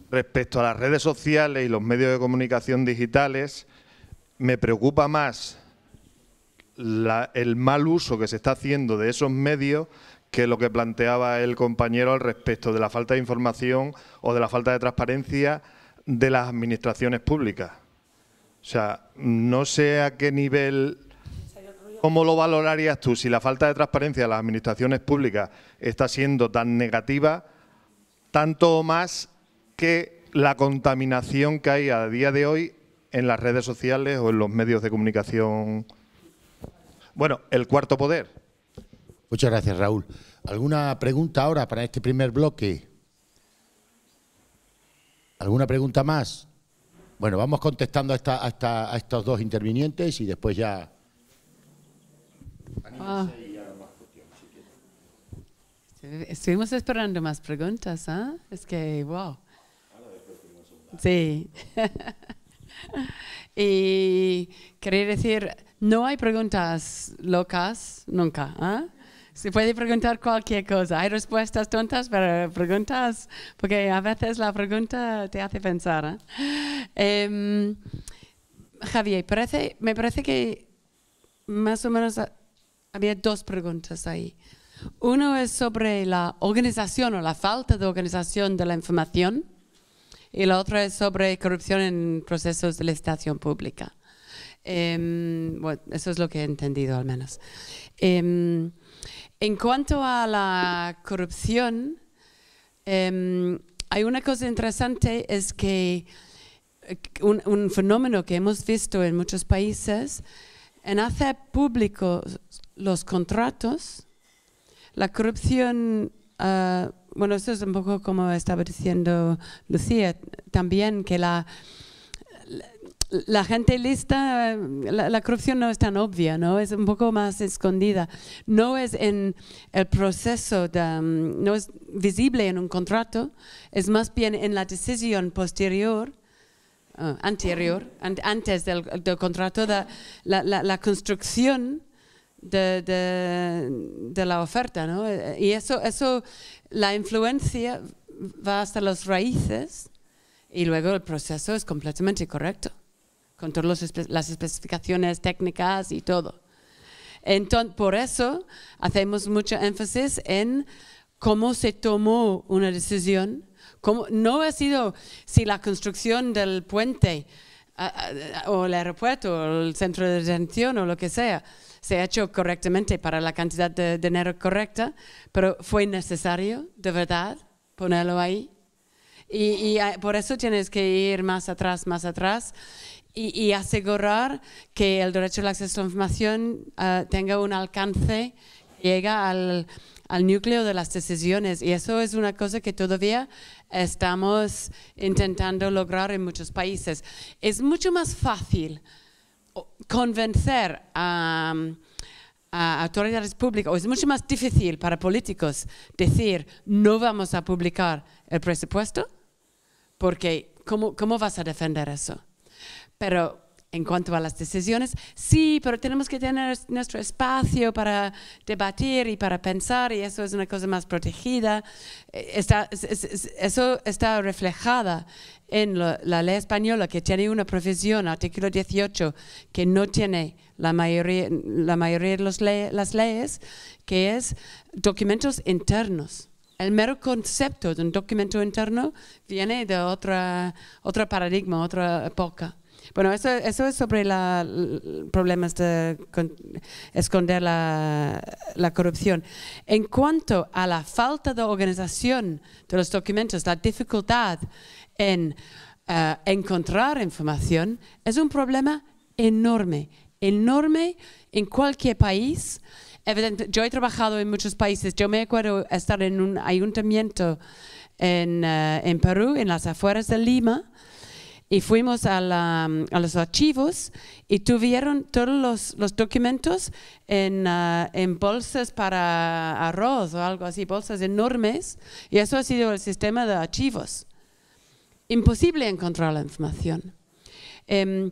respecto a las redes sociales y los medios de comunicación digitales, me preocupa más el mal uso que se está haciendo de esos medios que lo que planteaba el compañero al respecto de la falta de información o de la falta de transparencia de las administraciones públicas. O sea, no sé a qué nivel, cómo lo valorarías tú, si la falta de transparencia de las administraciones públicas está siendo tan negativa, tanto o más que la contaminación que hay a día de hoy en las redes sociales o en los medios de comunicación. Bueno, el cuarto poder Muchas gracias, Raúl. ¿Alguna pregunta ahora para este primer bloque? ¿Alguna pregunta más? Bueno, vamos contestando a, esta, a, estos dos intervinientes y después ya... Ah. Estuvimos esperando más preguntas, ¿eh? Es que, wow. Sí. y quería decir, no hay preguntas locas nunca, ¿eh? Se puede preguntar cualquier cosa. Hay respuestas tontas para preguntas, porque a veces la pregunta te hace pensar. ¿eh? Em, Javier, parece, me parece que más o menos había dos preguntas ahí. Uno es sobre la organización o la falta de organización de la información y la otra es sobre corrupción en procesos de licitación pública. Em, bueno, eso es lo que he entendido al menos. Em, en cuanto a la corrupción, em, hay una cosa interesante, es que eh, un, fenómeno que hemos visto en muchos países, en hacer públicos los contratos, la corrupción, ah, bueno, esto es un poco como estaba diciendo Lucía, también que la la gente lista, la, corrupción no es tan obvia, ¿no? Es un poco más escondida. No es en el proceso, um, no es visible en un contrato, es más bien en la decisión posterior, uh, anterior, antes del, contrato, la, construcción de, la oferta, Y eso, eso, la influencia va hasta las raíces y luego el proceso es completamente correcto con todas las especificaciones técnicas y todo. Entonces, por eso hacemos mucho énfasis en cómo se tomó una decisión. Cómo, no ha sido si la construcción del puente o el aeropuerto o el centro de detención o lo que sea se ha hecho correctamente para la cantidad de dinero correcta, pero fue necesario de verdad ponerlo ahí. Y, y, eh, por eso tienes que ir más atrás, más atrás y, asegurar que el derecho al acceso a la información eh, tenga un alcance que llega al, núcleo de las decisiones. Y eso es una cosa que todavía estamos intentando lograr en muchos países. Es mucho más fácil convencer a, autoridades públicas, o es mucho más difícil para políticos decir no vamos a publicar el presupuesto, porque cómo vas a defender eso? Pero en cuanto a las decisiones, sí, pero tenemos que tener nuestro espacio para debatir y para pensar y eso es una cosa más protegida. Eh, eso está reflejada en la ley española que tiene una profesión, artículo 18, que no tiene la mayoría, la mayoría de las leyes, que es documentos internos. El mero concepto de un documento interno viene de otra, otro paradigma, otra época. Bueno, eso, es sobre los problemas de este esconder la, corrupción. En cuanto a la falta de organización de los documentos, la dificultad en eh, encontrar información, es un problema enorme, enorme en cualquier país. yo he trabajado en muchos países. Yo me acuerdo estar en un ayuntamiento en eh, Perú, en las afueras de Lima, y fuimos a, los archivos y tuvieron todos los, documentos ah, en, bolsas para arroz o algo así, bolsas enormes, y eso ha sido el sistema de archivos. Imposible encontrar la información. Em,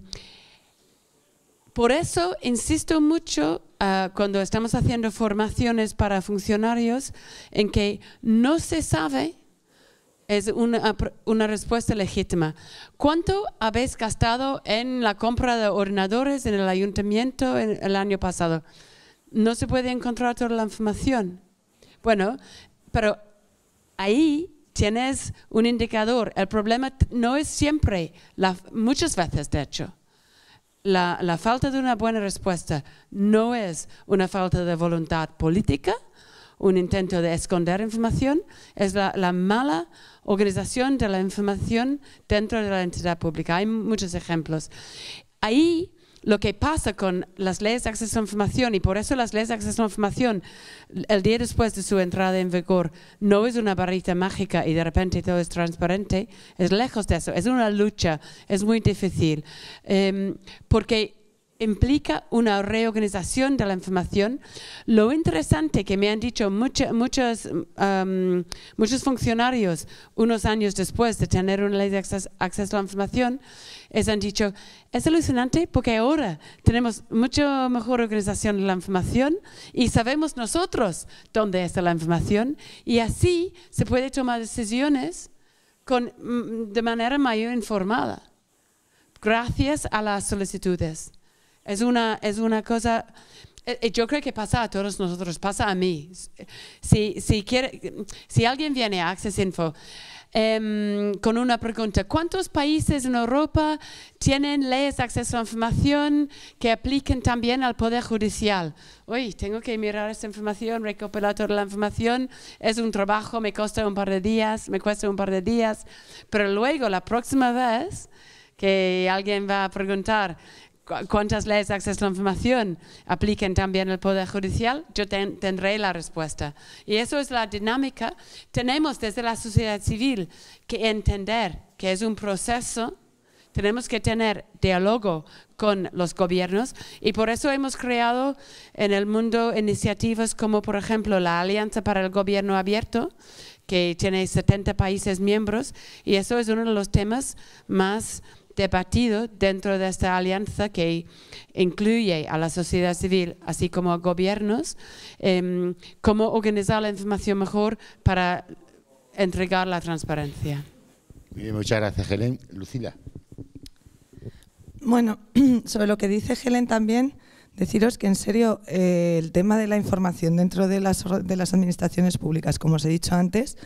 por eso insisto mucho ah, cuando estamos haciendo formaciones para funcionarios en que no se sabe es ah, una, respuesta legítima. ¿Cuánto habéis gastado en la compra de ordenadores en el ayuntamiento el año pasado? No se puede encontrar toda la información. Bueno, pero ahí tienes un indicador. El problema no es siempre, la, muchas veces de hecho. la falta de una buena respuesta no es una falta de voluntad política, un intento de esconder información, es la, mala organización de la información dentro de la entidad pública. Hay muchos ejemplos. Ahí lo que pasa con las leyes de acceso a información, y por eso las leyes de acceso a información, el día después de su entrada en vigor, no es una barrita mágica y de repente todo es transparente, es lejos de eso, es una lucha, es muy difícil, em, porque implica una reorganización de la información. Lo interesante que me han dicho muchos, um, muchos funcionarios unos años después de tener una ley de acceso, a la información, es han dicho, es alucinante porque ahora tenemos mucho mejor organización de la información y sabemos nosotros dónde está la información y así se puede tomar decisiones mm, de manera mayor informada, gracias a las solicitudes. Es una, es una cosa, eh, eh, yo creo que pasa a todos nosotros, pasa a mí. Si, si alguien viene a Access Info em, con una pregunta, ¿cuántos países en Europa tienen leyes de acceso a la información que apliquen también al Poder Judicial? Uy, tengo que mirar esta información, recopilar toda la información, es un trabajo, me cuesta un par de días, me cuesta un par de días, pero luego la próxima vez que alguien va a preguntar, cuántas leyes de acceso a la información apliquen también el Poder Judicial, yo tendré la respuesta. Y eso es la dinámica. Tenemos desde la sociedad civil que entender que es un proceso, tenemos que tener diálogo con los gobiernos y por eso hemos creado en el mundo iniciativas como por ejemplo la Alianza para el Gobierno Abierto, que tiene 70 países miembros y eso es uno de los temas más debatido dentro de esta alianza que incluye a la sociedad civil, así como a gobiernos, em, cómo organizar la información mejor para entregar la transparencia. muchas gracias, Helen. Lucila. Bueno, sobre lo que dice Helen también, deciros que en serio eh, el tema de la información dentro de las, de las administraciones públicas, como os he dicho antes,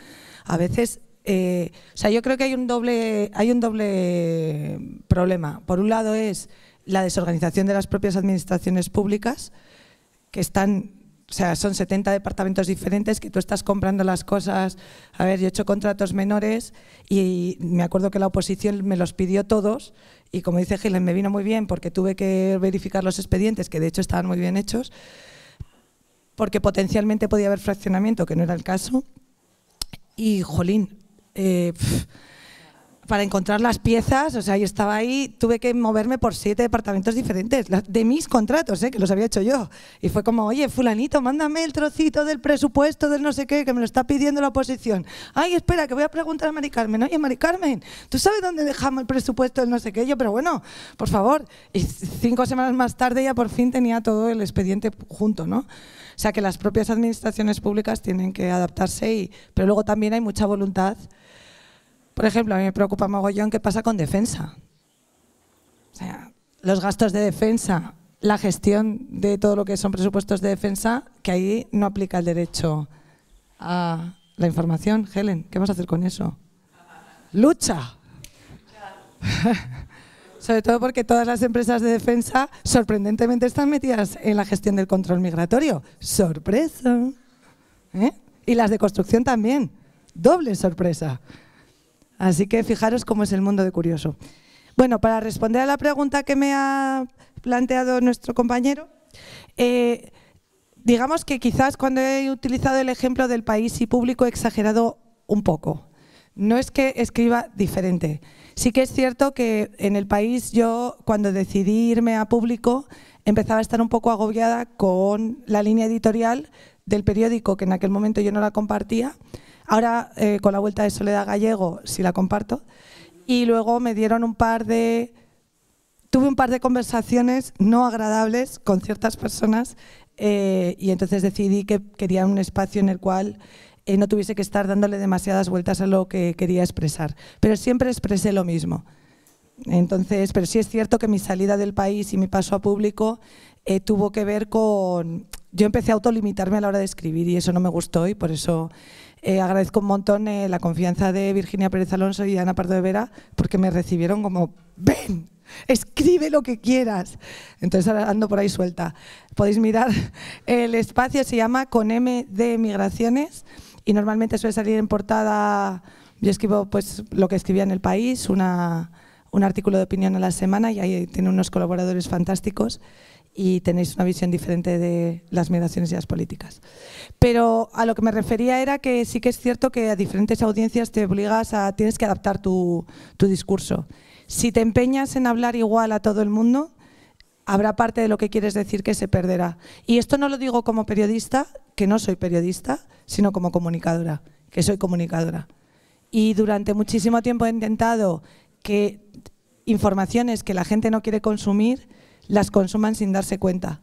a veces eh, o sea, yo creo que hay un doble, hay un doble problema. Por un lado es la desorganización de las propias administraciones públicas, que están, o sea, son 70 departamentos diferentes que tú estás comprando las cosas. A ver, yo he hecho contratos menores y me acuerdo que la oposición me los pidió todos y como dice Gilen, me vino muy bien porque tuve que verificar los expedientes, que de hecho estaban muy bien hechos, porque potencialmente podía haber fraccionamiento, que no era el caso. Y, jolín, eh, para encontrar las piezas, o sea, yo estaba ahí, tuve que moverme por siete departamentos diferentes, de mis contratos, eh, que los había hecho yo. Y fue como, oye, fulanito, mándame el trocito del presupuesto del no sé qué, que me lo está pidiendo la oposición. Ay, espera, que voy a preguntar a Mari Carmen. Oye, Mari Carmen, ¿tú sabes dónde dejamos el presupuesto del no sé qué? Yo, pero bueno, por favor. Y cinco semanas más tarde ya por fin tenía todo el expediente junto, ¿no? O sea, que las propias administraciones públicas tienen que adaptarse, y, pero luego también hay mucha voluntad por ejemplo, a mí me preocupa mogollón qué pasa con defensa. O sea, los gastos de defensa, la gestión de todo lo que son presupuestos de defensa, que ahí no aplica el derecho a la información. Helen, ¿qué vas a hacer con eso? ¡Lucha! Sobre todo porque todas las empresas de defensa sorprendentemente están metidas en la gestión del control migratorio. ¡Sorpresa! ¿eh? Y las de construcción también. Doble sorpresa. Así que fijaros cómo es el mundo de curioso. Bueno, para responder a la pregunta que me ha planteado nuestro compañero, eh, digamos que quizás cuando he utilizado el ejemplo del país y público he exagerado un poco. No es que escriba diferente. Sí que es cierto que en el país yo cuando decidí irme a público empezaba a estar un poco agobiada con la línea editorial del periódico, que en aquel momento yo no la compartía, Ahora, eh, con la vuelta de Soledad Gallego, sí la comparto. Y luego me dieron un par de... Tuve un par de conversaciones no agradables con ciertas personas eh, y entonces decidí que quería un espacio en el cual eh, no tuviese que estar dándole demasiadas vueltas a lo que quería expresar. Pero siempre expresé lo mismo. Entonces, pero sí es cierto que mi salida del país y mi paso a público tuvo que ver con... Yo empecé a autolimitarme a la hora de escribir y eso no me gustó y por eso eh, agradezco un montón eh, la confianza de Virginia Pérez Alonso y Ana Pardo de Vera porque me recibieron como, ven, escribe lo que quieras. Entonces ahora ando por ahí suelta. Podéis mirar, el espacio se llama Con M de Migraciones y normalmente suele salir en portada, yo escribo pues lo que escribía en El País, un artículo de opinión a la semana y ahí tiene unos colaboradores fantásticos y tenéis una visión diferente de las migraciones y las políticas. Pero a lo que me refería era que sí que es cierto que a diferentes audiencias te obligas a, tienes que adaptar tu, tu discurso. Si te empeñas en hablar igual a todo el mundo, habrá parte de lo que quieres decir que se perderá. Y esto no lo digo como periodista, que no soy periodista, sino como comunicadora, que soy comunicadora. Y durante muchísimo tiempo he intentado que informaciones que la gente no quiere consumir, las consuman sin darse cuenta.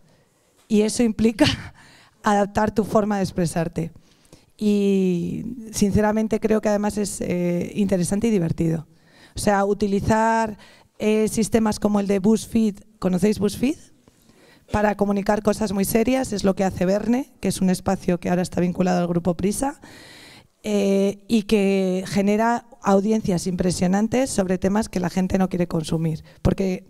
Y eso implica adaptar tu forma de expresarte. Y sinceramente creo que además es eh, interesante y divertido. O sea, utilizar eh, sistemas como el de BuzzFeed, ¿conocéis BuzzFeed? Para comunicar cosas muy serias, es lo que hace Verne, que es un espacio que ahora está vinculado al grupo Prisa, eh, y que genera audiencias impresionantes sobre temas que la gente no quiere consumir. Porque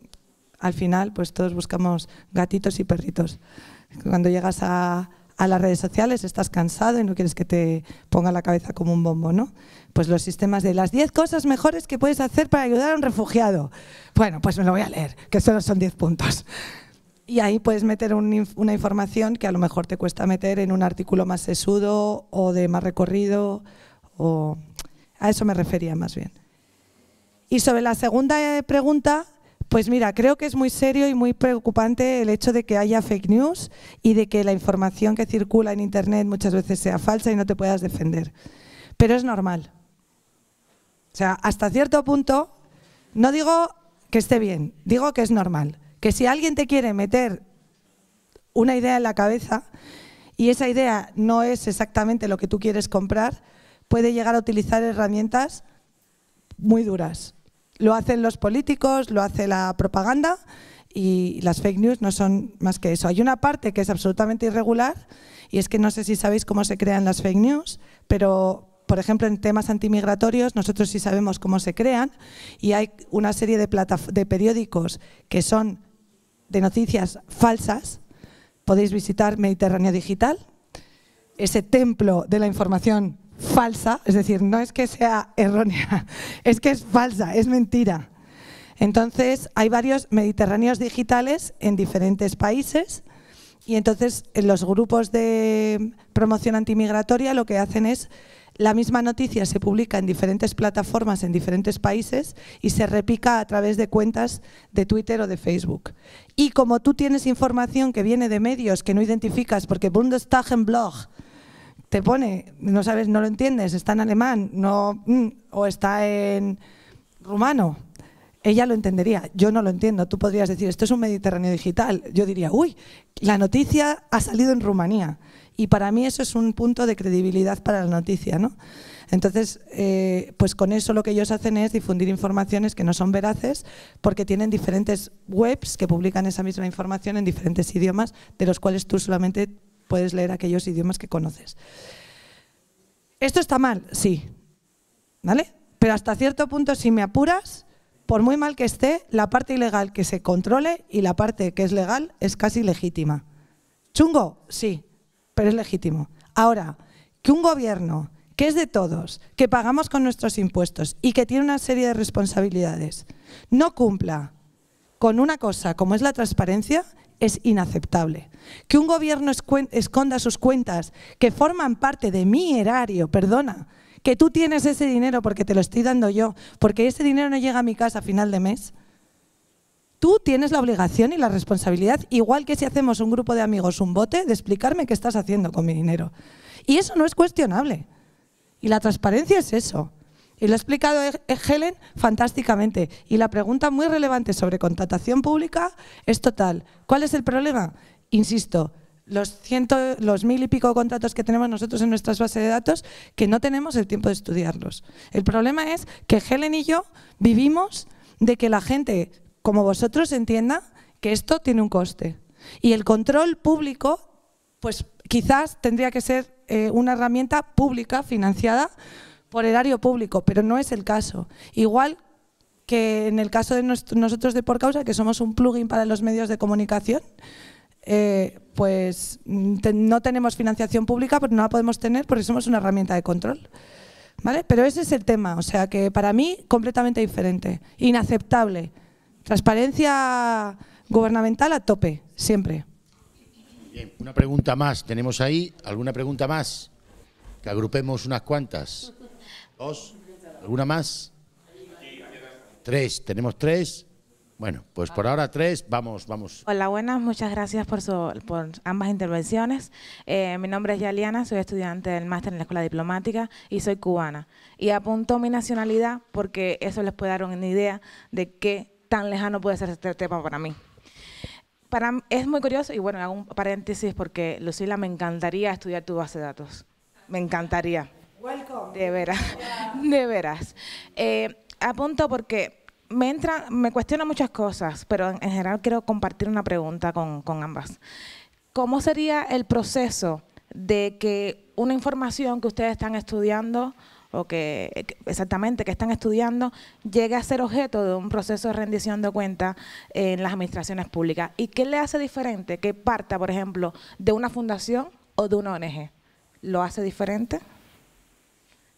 al final pues todos buscamos gatitos y perritos. Cuando llegas a, las redes sociales, estás cansado y no quieres que te ponga la cabeza como un bombo, ¿no? Pues los sistemas de las 10 cosas mejores que puedes hacer para ayudar a un refugiado. Bueno, pues me lo voy a leer, que solo son 10 puntos. Y ahí puedes meter una información que a lo mejor te cuesta meter en un artículo más sesudo o de más recorrido, o a eso me refería más bien. Y sobre la segunda eh, pregunta, pues mira, creo que es muy serio y muy preocupante el hecho de que haya fake news y de que la información que circula en Internet muchas veces sea falsa y no te puedas defender. Pero es normal. O sea, hasta cierto punto, no digo que esté bien, digo que es normal. Que si alguien te quiere meter una idea en la cabeza y esa idea no es exactamente lo que tú quieres comprar, puede llegar a utilizar herramientas muy duras lo hacen los políticos, lo hace la propaganda y las fake news no son más que eso. Hay una parte que es absolutamente irregular y es que no sé si sabéis cómo se crean las fake news, pero por ejemplo en temas antimigratorios nosotros sí sabemos cómo se crean y hay una serie de, de periódicos que son de noticias falsas. Podéis visitar Mediterráneo Digital, ese templo de la información falsa, es decir, no es que sea errónea, es que es falsa, es mentira. Entonces, hay varios mediterráneos digitales en diferentes países y entonces eh, los grupos de promoción antimigratoria lo que hacen es la misma noticia se publica en diferentes plataformas en diferentes países y se repica a través de cuentas de Twitter o de Facebook. Y como tú tienes información que viene de medios que no identificas porque Bundestag en blog te pone, no sabes, no lo entiendes, está en alemán, no, mm, o está en rumano. Ella lo entendería, yo no lo entiendo. Tú podrías decir, esto es un Mediterráneo digital. Yo diría, uy, la noticia ha salido en Rumanía. Y para mí eso es un punto de credibilidad para la noticia, ¿no? Entonces, eh, pues con eso lo que ellos hacen es difundir informaciones que no son veraces porque tienen diferentes webs que publican esa misma información en diferentes idiomas de los cuales tú solamente puedes leer aquellos idiomas que conoces. ¿Esto está mal? Sí. ¿Vale? Pero hasta cierto punto, si me apuras, por muy mal que esté, la parte ilegal que se controle y la parte que es legal es casi legítima. ¿Chungo? Sí, pero es legítimo. Ahora, que un gobierno que es de todos, que pagamos con nuestros impuestos y que tiene una serie de responsabilidades, no cumpla con una cosa como es la transparencia es inaceptable. Que un gobierno esconda sus cuentas que forman parte de mi erario, perdona, que tú tienes ese dinero porque te lo estoy dando yo, porque ese dinero no llega a mi casa a final de mes. Tú tienes la obligación y la responsabilidad, igual que si hacemos un grupo de amigos un bote, de explicarme qué estás haciendo con mi dinero. Y eso no es cuestionable. Y la transparencia es eso. Y lo ha explicado e-, e-, Helen fantásticamente. Y la pregunta muy relevante sobre contratación pública es total. ¿Cuál es el problema? Insisto, los, ciento, los mil y pico contratos que tenemos nosotros en nuestras bases de datos, que no tenemos el tiempo de estudiarlos. El problema es que Helen y yo vivimos de que la gente, como vosotros, entienda que esto tiene un coste. Y el control público, pues quizás tendría que ser eh, una herramienta pública financiada por erario público, pero no es el caso. Igual que en el caso de nosotros de Por Causa, que somos un plugin para los medios de comunicación, eh, pues mm, no tenemos financiación pública, pues no la podemos tener porque somos una herramienta de control. ¿Vale? Pero ese es el tema, o sea que para mí completamente diferente, inaceptable. Transparencia gubernamental a tope, siempre. una pregunta más tenemos ahí, ¿alguna pregunta más? Que agrupemos unas cuantas. ¿Dos? ¿Alguna más? Tres, tenemos tres. Bueno, pues por ahora tres, vamos, vamos. Hola, buenas, muchas gracias por, por ambas intervenciones. Eh, mi nombre es Yaliana, soy estudiante del máster en la Escuela Diplomática y soy cubana. Y apunto mi nacionalidad porque eso les puede dar una idea de qué tan lejano puede ser este tema para mí. Para, es muy curioso, y bueno, hago un paréntesis porque, Lucila, me encantaría estudiar tu base de datos. Me encantaría. De veras, de veras. Eh, apunto porque me entra, me cuestiona muchas cosas, pero en, general quiero compartir una pregunta con, con ambas. ¿Cómo sería el proceso de que una información que ustedes están estudiando o que exactamente que están estudiando llegue a ser objeto de un proceso de rendición de cuentas en las administraciones públicas. ¿Y qué le hace diferente que parta, por ejemplo, de una fundación o de una ONG? ¿Lo hace diferente?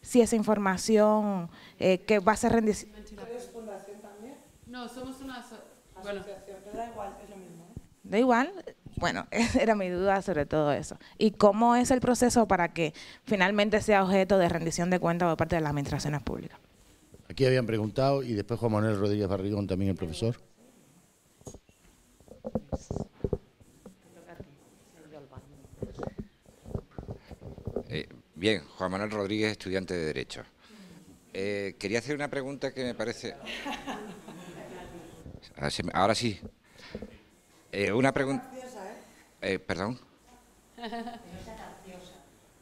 si esa información eh, que va a ser rendición. de también? No, somos una pero da igual, es lo mismo. ¿eh? Da igual, bueno, era mi duda sobre todo eso. ¿Y cómo es el proceso para que finalmente sea objeto de rendición de cuentas por parte de las administraciones públicas? Aquí habían preguntado y después Juan Manuel Rodríguez Barrigón, también el profesor. Bien, Juan Manuel Rodríguez, estudiante de Derecho. Eh, quería hacer una pregunta que me parece... Ah, ahora sí. Eh, una pregunta... ¿eh? eh, ¿Perdón?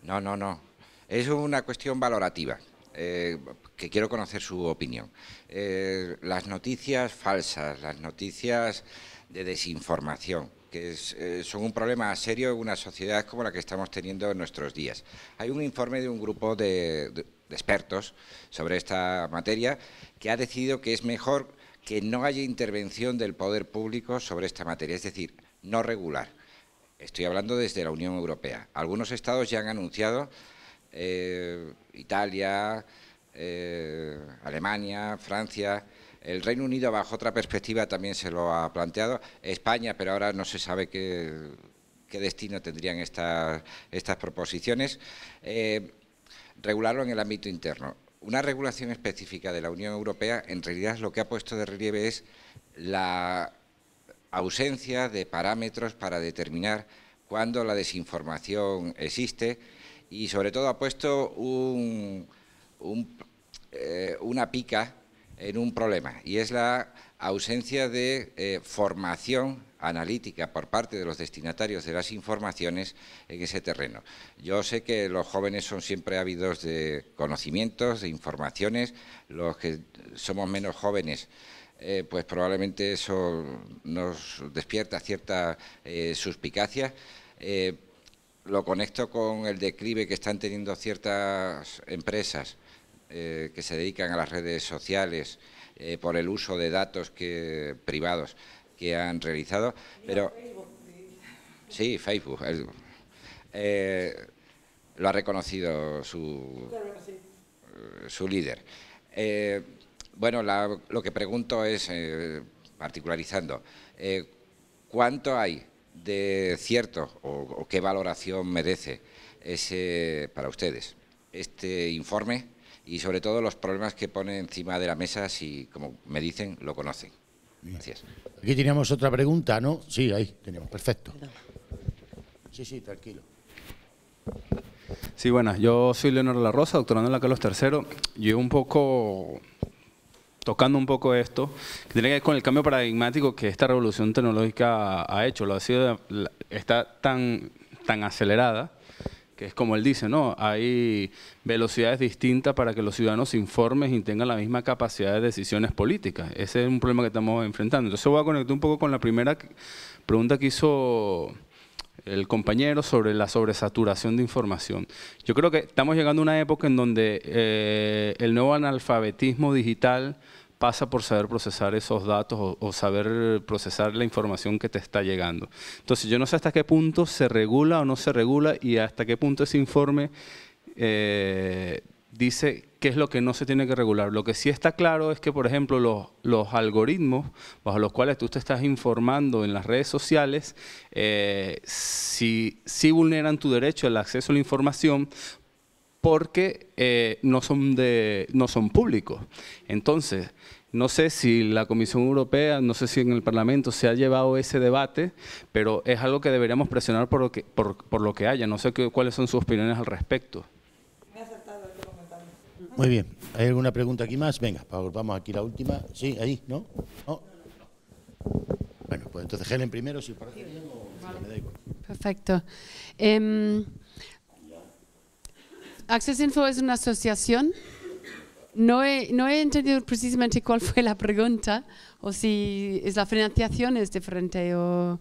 No, no, no. Es una cuestión valorativa, que quiero conocer su opinión. las noticias falsas, las noticias de desinformación, que eh, son un problema serio en una sociedad como la que estamos teniendo en nuestros días. Hay un informe de un grupo de, expertos sobre esta materia que ha decidido que es mejor que no haya intervención del poder público sobre esta materia, es decir, no regular. Estoy hablando desde la Unión Europea. Algunos estados ya han anunciado, eh, Italia, eh, Alemania, Francia, el Reino Unido, bajo otra perspectiva, también se lo ha planteado. España, pero ahora no se sabe qué, destino tendrían estas, proposiciones. Eh, regularlo en el ámbito interno. Una regulación específica de la Unión Europea, en realidad, lo que ha puesto de relieve es la ausencia de parámetros para determinar cuándo la desinformación existe y, sobre todo, ha puesto un, eh, una pica en un problema y es la ausencia de eh, formación analítica por parte de los destinatarios de las informaciones en ese terreno. Yo sé que los jóvenes son siempre ávidos de conocimientos, de informaciones, los que somos menos jóvenes. Eh, pues probablemente eso nos despierta cierta eh, suspicacia. lo conecto con el declive que están teniendo ciertas empresas eh, que se dedican a las redes sociales eh, por el uso de datos que, privados que han realizado. Pero sí, Facebook. Eh, lo ha reconocido su, su líder. bueno, lo que pregunto es, particularizando, ¿cuánto hay de cierto o, o qué valoración merece ese para ustedes este informe? y sobre todo los problemas que pone encima de la mesa si, como me dicen, lo conocen. Gracias. Aquí teníamos otra pregunta, ¿no? Sí, ahí teníamos, perfecto. Sí, sí, tranquilo. Sí, buenas. Yo soy Leonardo La Rosa, doctorando en la Carlos III. Yo un poco tocando un poco esto, que tiene que ver con el cambio paradigmático que esta revolución tecnológica ha hecho. Lo ha sido, está tan, tan acelerada que es como él dice, ¿no? Hay velocidades distintas para que los ciudadanos informen y tengan la misma capacidad de decisiones políticas. Ese es un problema que estamos enfrentando. Entonces voy a conectar un poco con la primera pregunta que hizo el compañero sobre la sobresaturación de información. Yo creo que estamos llegando a una época en donde eh, el nuevo analfabetismo digital pasa por saber procesar esos datos o, saber procesar la información que te está llegando. Entonces yo no sé hasta qué punto se regula o no se regula y hasta qué punto ese informe eh, dice qué es lo que no se tiene que regular. Lo que sí está claro es que, por ejemplo, los, algoritmos bajo los cuales tú te estás informando en las redes sociales, eh, si, vulneran tu derecho al acceso a la información, porque eh, no, son de, no son públicos. Entonces, no sé si la Comisión Europea, no sé si en el Parlamento se ha llevado ese debate, pero es algo que deberíamos presionar por lo que, por, lo que haya. No sé cuáles son sus opiniones al respecto. Este Muy bien. ¿Hay alguna pregunta aquí más? Venga, vamos aquí la última. Sí, ahí, ¿no? Bueno, pues entonces Helen primero, si, parece, me da Perfecto. Em, Access Info es una asociación. No he, no he, entendido precisamente cuál fue la pregunta, o si es la financiación es diferente o...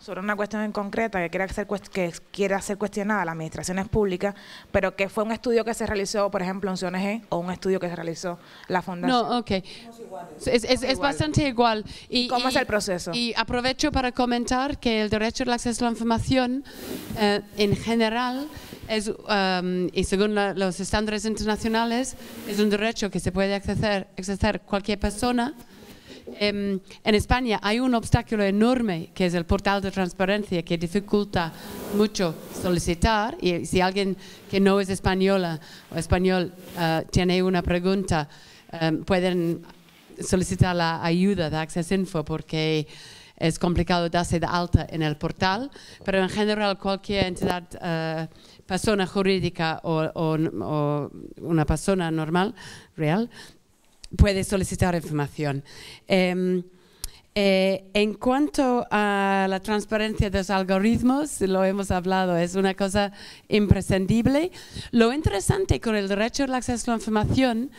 sobre una cuestión en concreta que quiera, ser, que quiera ser cuestionada la administración es pública, pero que fue un estudio que se realizó, por ejemplo, en CNG o un estudio que se realizó la Fundación. No, ok. Es, bastante igual. Y, ¿Cómo es el proceso? Y aprovecho para comentar que el derecho al acceso a la información eh, en general es, um, y según los estándares internacionales, es un derecho que se puede acceder, acceder cualquier persona Em, en España hay un obstáculo enorme que es el portal de transparencia que dificulta mucho solicitar y si alguien que no es española o español eh, tiene una pregunta em, pueden solicitar la ayuda de Access Info porque es complicado darse de alta en el portal, pero en general cualquier entidad, eh, persona jurídica o, una persona normal, real, puede solicitar información. Em, eh, en cuanto a la transparencia de los algoritmos, lo hemos hablado, es una cosa imprescindible. Lo interesante con el derecho al acceso a la información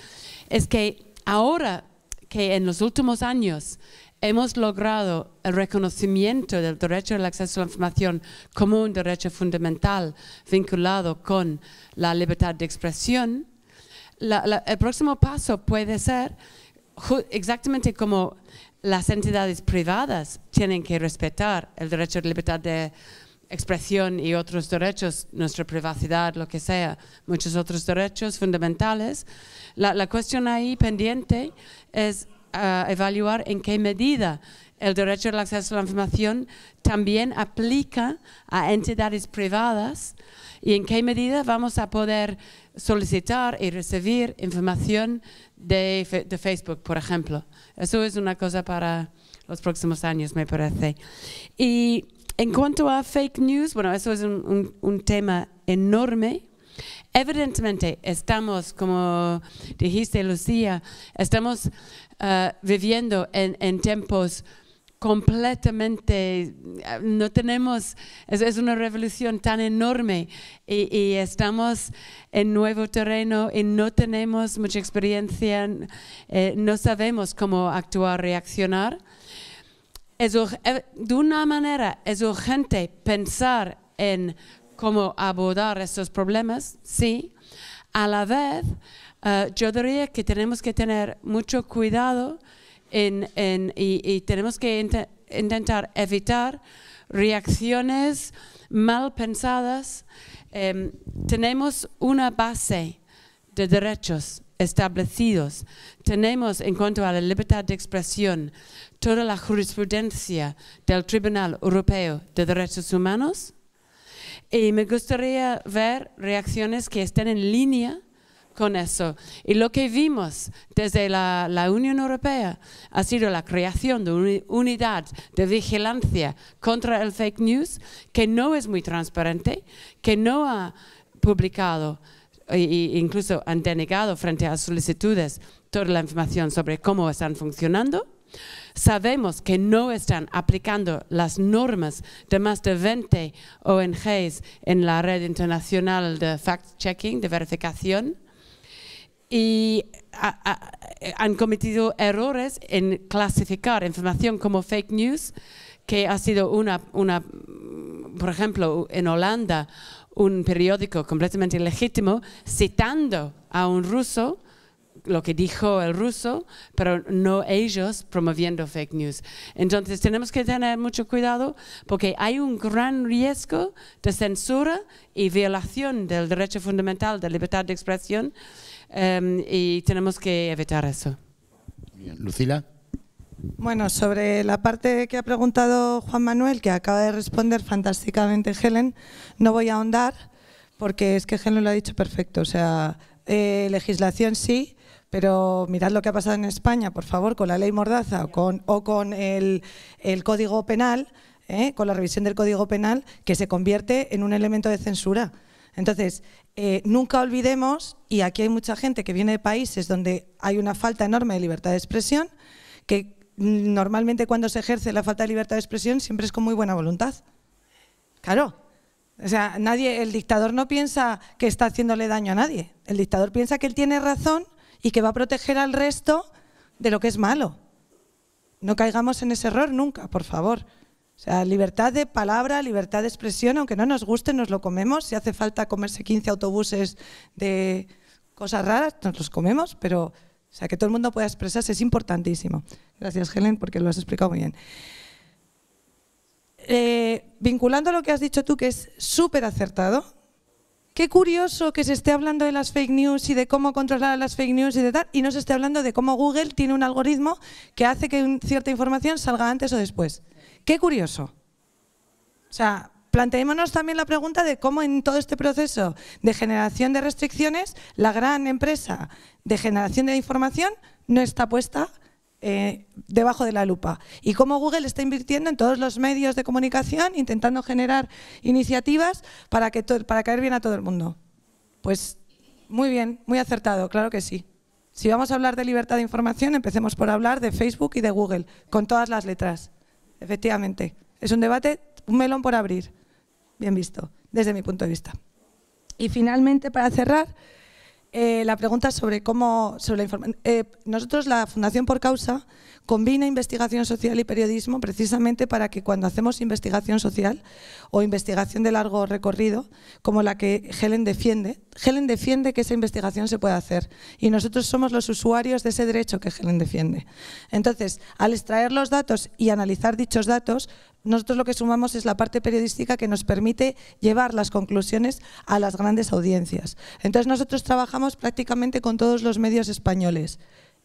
es que ahora que en los últimos años hemos logrado el reconocimiento del derecho al acceso a la información como un derecho fundamental vinculado con la libertad de expresión, el próximo paso puede ser exactamente como las entidades privadas tienen que respetar el derecho de libertad de expresión y otros derechos, nuestra privacidad, lo que sea, muchos otros derechos fundamentales. La, cuestión ahí pendiente es ah, evaluar en qué medida el derecho al acceso a la información también aplica a entidades privadas y en qué medida vamos a poder solicitar y recibir información de, de Facebook, por ejemplo. Eso es una cosa para los próximos años, me parece. Y en cuanto a fake news, bueno, eso es un, tema enorme. Evidentemente, estamos, como dijiste Lucía, estamos eh, viviendo en, en tiempos completamente, eh, no tenemos, es, una revolución tan enorme y, estamos en nuevo terreno y no tenemos mucha experiencia, eh, no sabemos cómo actuar, reaccionar. Eh, de una manera, es urgente pensar en cómo abordar estos problemas, sí. A la vez, yo diría que tenemos que tener mucho cuidado y, tenemos que intentar evitar reacciones mal pensadas. Em, tenemos una base de derechos establecidos. Tenemos en cuanto a la libertad de expresión toda la jurisprudencia del Tribunal Europeo de Derechos Humanos y me gustaría ver reacciones que estén en línea eso. Y lo que vimos desde la, Unión Europea ha sido la creación de una unidad de vigilancia contra el fake news que no es muy transparente, que no ha publicado e, e incluso han denegado frente a solicitudes toda la información sobre cómo están funcionando. Sabemos que no están aplicando las normas de más de 20 ONGs en la red internacional de fact-checking, de verificación y han cometido errores en clasificar información como fake news, que ha sido una, por ejemplo, en Holanda, un periódico completamente ilegítimo citando a un ruso lo que dijo el ruso, pero no ellos promoviendo fake news. Entonces tenemos que tener mucho cuidado porque hay un gran riesgo de censura y violación del derecho fundamental de libertad de expresión Em, y tenemos que evitar eso. Lucila. Bueno, sobre la parte que ha preguntado Juan Manuel, que acaba de responder fantásticamente Helen, no voy a ahondar porque es que Helen lo ha dicho perfecto. O sea, eh, legislación sí, pero mirad lo que ha pasado en España, por favor, con la ley Mordaza o con, el, Código Penal, eh, con la revisión del Código Penal, que se convierte en un elemento de censura. Entonces, eh, nunca olvidemos, y aquí hay mucha gente que viene de países donde hay una falta enorme de libertad de expresión, que normalmente cuando se ejerce la falta de libertad de expresión siempre es con muy buena voluntad. Claro. O sea, nadie, el dictador no piensa que está haciéndole daño a nadie. El dictador piensa que él tiene razón y que va a proteger al resto de lo que es malo. No caigamos en ese error nunca, por favor. O sea, libertad de palabra, libertad de expresión, aunque no nos guste, nos lo comemos. Si hace falta comerse 15 autobuses de cosas raras, nos los comemos, pero que todo el mundo pueda expresarse es importantísimo. Gracias, Helen, porque lo has explicado muy bien. Eh, vinculando lo que has dicho tú, que es súper acertado, qué curioso que se esté hablando de las fake news y de cómo controlar las fake news y de tal, y no se esté hablando de cómo Google tiene un algoritmo que hace que cierta información salga antes o después. Qué curioso. O sea, planteémonos también la pregunta de cómo en todo este proceso de generación de restricciones, la gran empresa de generación de información no está puesta eh, debajo de la lupa. Y cómo Google está invirtiendo en todos los medios de comunicación, intentando generar iniciativas para, que para caer bien a todo el mundo. Pues muy bien, muy acertado, claro que sí. Si vamos a hablar de libertad de información, empecemos por hablar de Facebook y de Google, con todas las letras efectivamente. Es un debate, un melón por abrir, bien visto, desde mi punto de vista. Y finalmente, para cerrar, eh, la pregunta sobre cómo... Sobre eh, nosotros, la Fundación Por Causa, combina investigación social y periodismo precisamente para que cuando hacemos investigación social o investigación de largo recorrido, como la que Helen defiende, Helen defiende que esa investigación se puede hacer y nosotros somos los usuarios de ese derecho que Helen defiende. Entonces, al extraer los datos y analizar dichos datos, nosotros lo que sumamos es la parte periodística que nos permite llevar las conclusiones a las grandes audiencias. Entonces, nosotros trabajamos prácticamente con todos los medios españoles,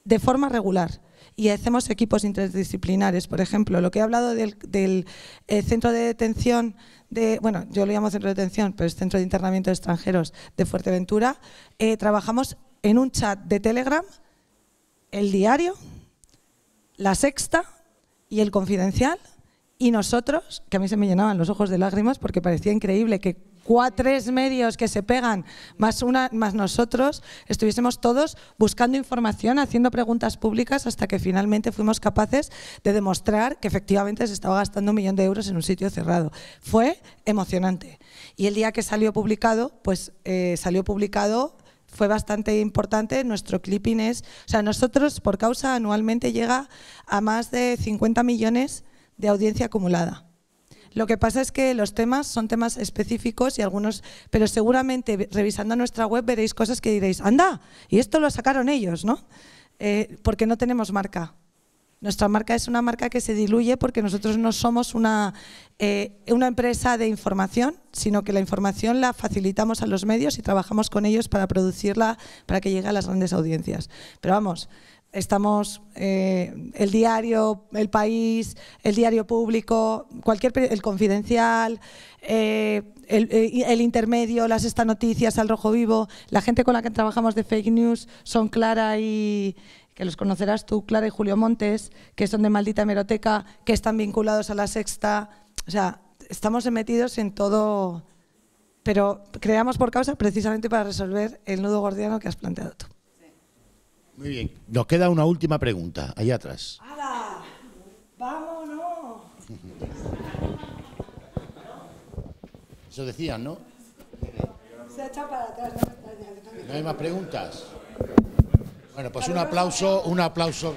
de forma regular y hacemos equipos interdisciplinares. Por ejemplo, lo que he hablado del, eh, centro de detención, de, bueno, yo lo llamo centro de detención, pero es centro de internamiento de extranjeros de Fuerteventura, eh, trabajamos en un chat de Telegram, el diario, la sexta y el confidencial. Y nosotros, que a mí se me llenaban los ojos de lágrimas porque parecía increíble que cuatres medios que se pegan, más, una, más nosotros, estuviésemos todos buscando información, haciendo preguntas públicas hasta que finalmente fuimos capaces de demostrar que efectivamente se estaba gastando un millón de euros en un sitio cerrado. Fue emocionante. Y el día que salió publicado, pues eh, salió publicado fue bastante importante. Nuestro clipping es, o sea, nosotros por causa anualmente llega a más de 50 millones de audiencia acumulada. Lo que pasa es que los temas son temas específicos y algunos, pero seguramente revisando nuestra web veréis cosas que diréis, anda, y esto lo sacaron ellos, ¿no? Eh, porque no tenemos marca. Nuestra marca es una marca que se diluye porque nosotros no somos una, eh, una empresa de información, sino que la información la facilitamos a los medios y trabajamos con ellos para producirla, para que llegue a las grandes audiencias. Pero vamos, estamos eh, el diario, el país, el diario público, cualquier el confidencial, eh, eh, el, intermedio, las esta noticias, al rojo vivo, la gente con la que trabajamos de fake news son Clara y que los conocerás tú, Clara y Julio Montes, que son de maldita hemeroteca, que están vinculados a la sexta. O sea, estamos metidos en todo, pero creamos por causa precisamente para resolver el nudo gordiano que has planteado tú. Muy bien. Nos queda una última pregunta, allá atrás. ¡Hala! ¡Vámonos! Eso decían, ¿no? Se ha echado para atrás. No, no hay más preguntas. Bueno, pues un aplauso, un aplauso.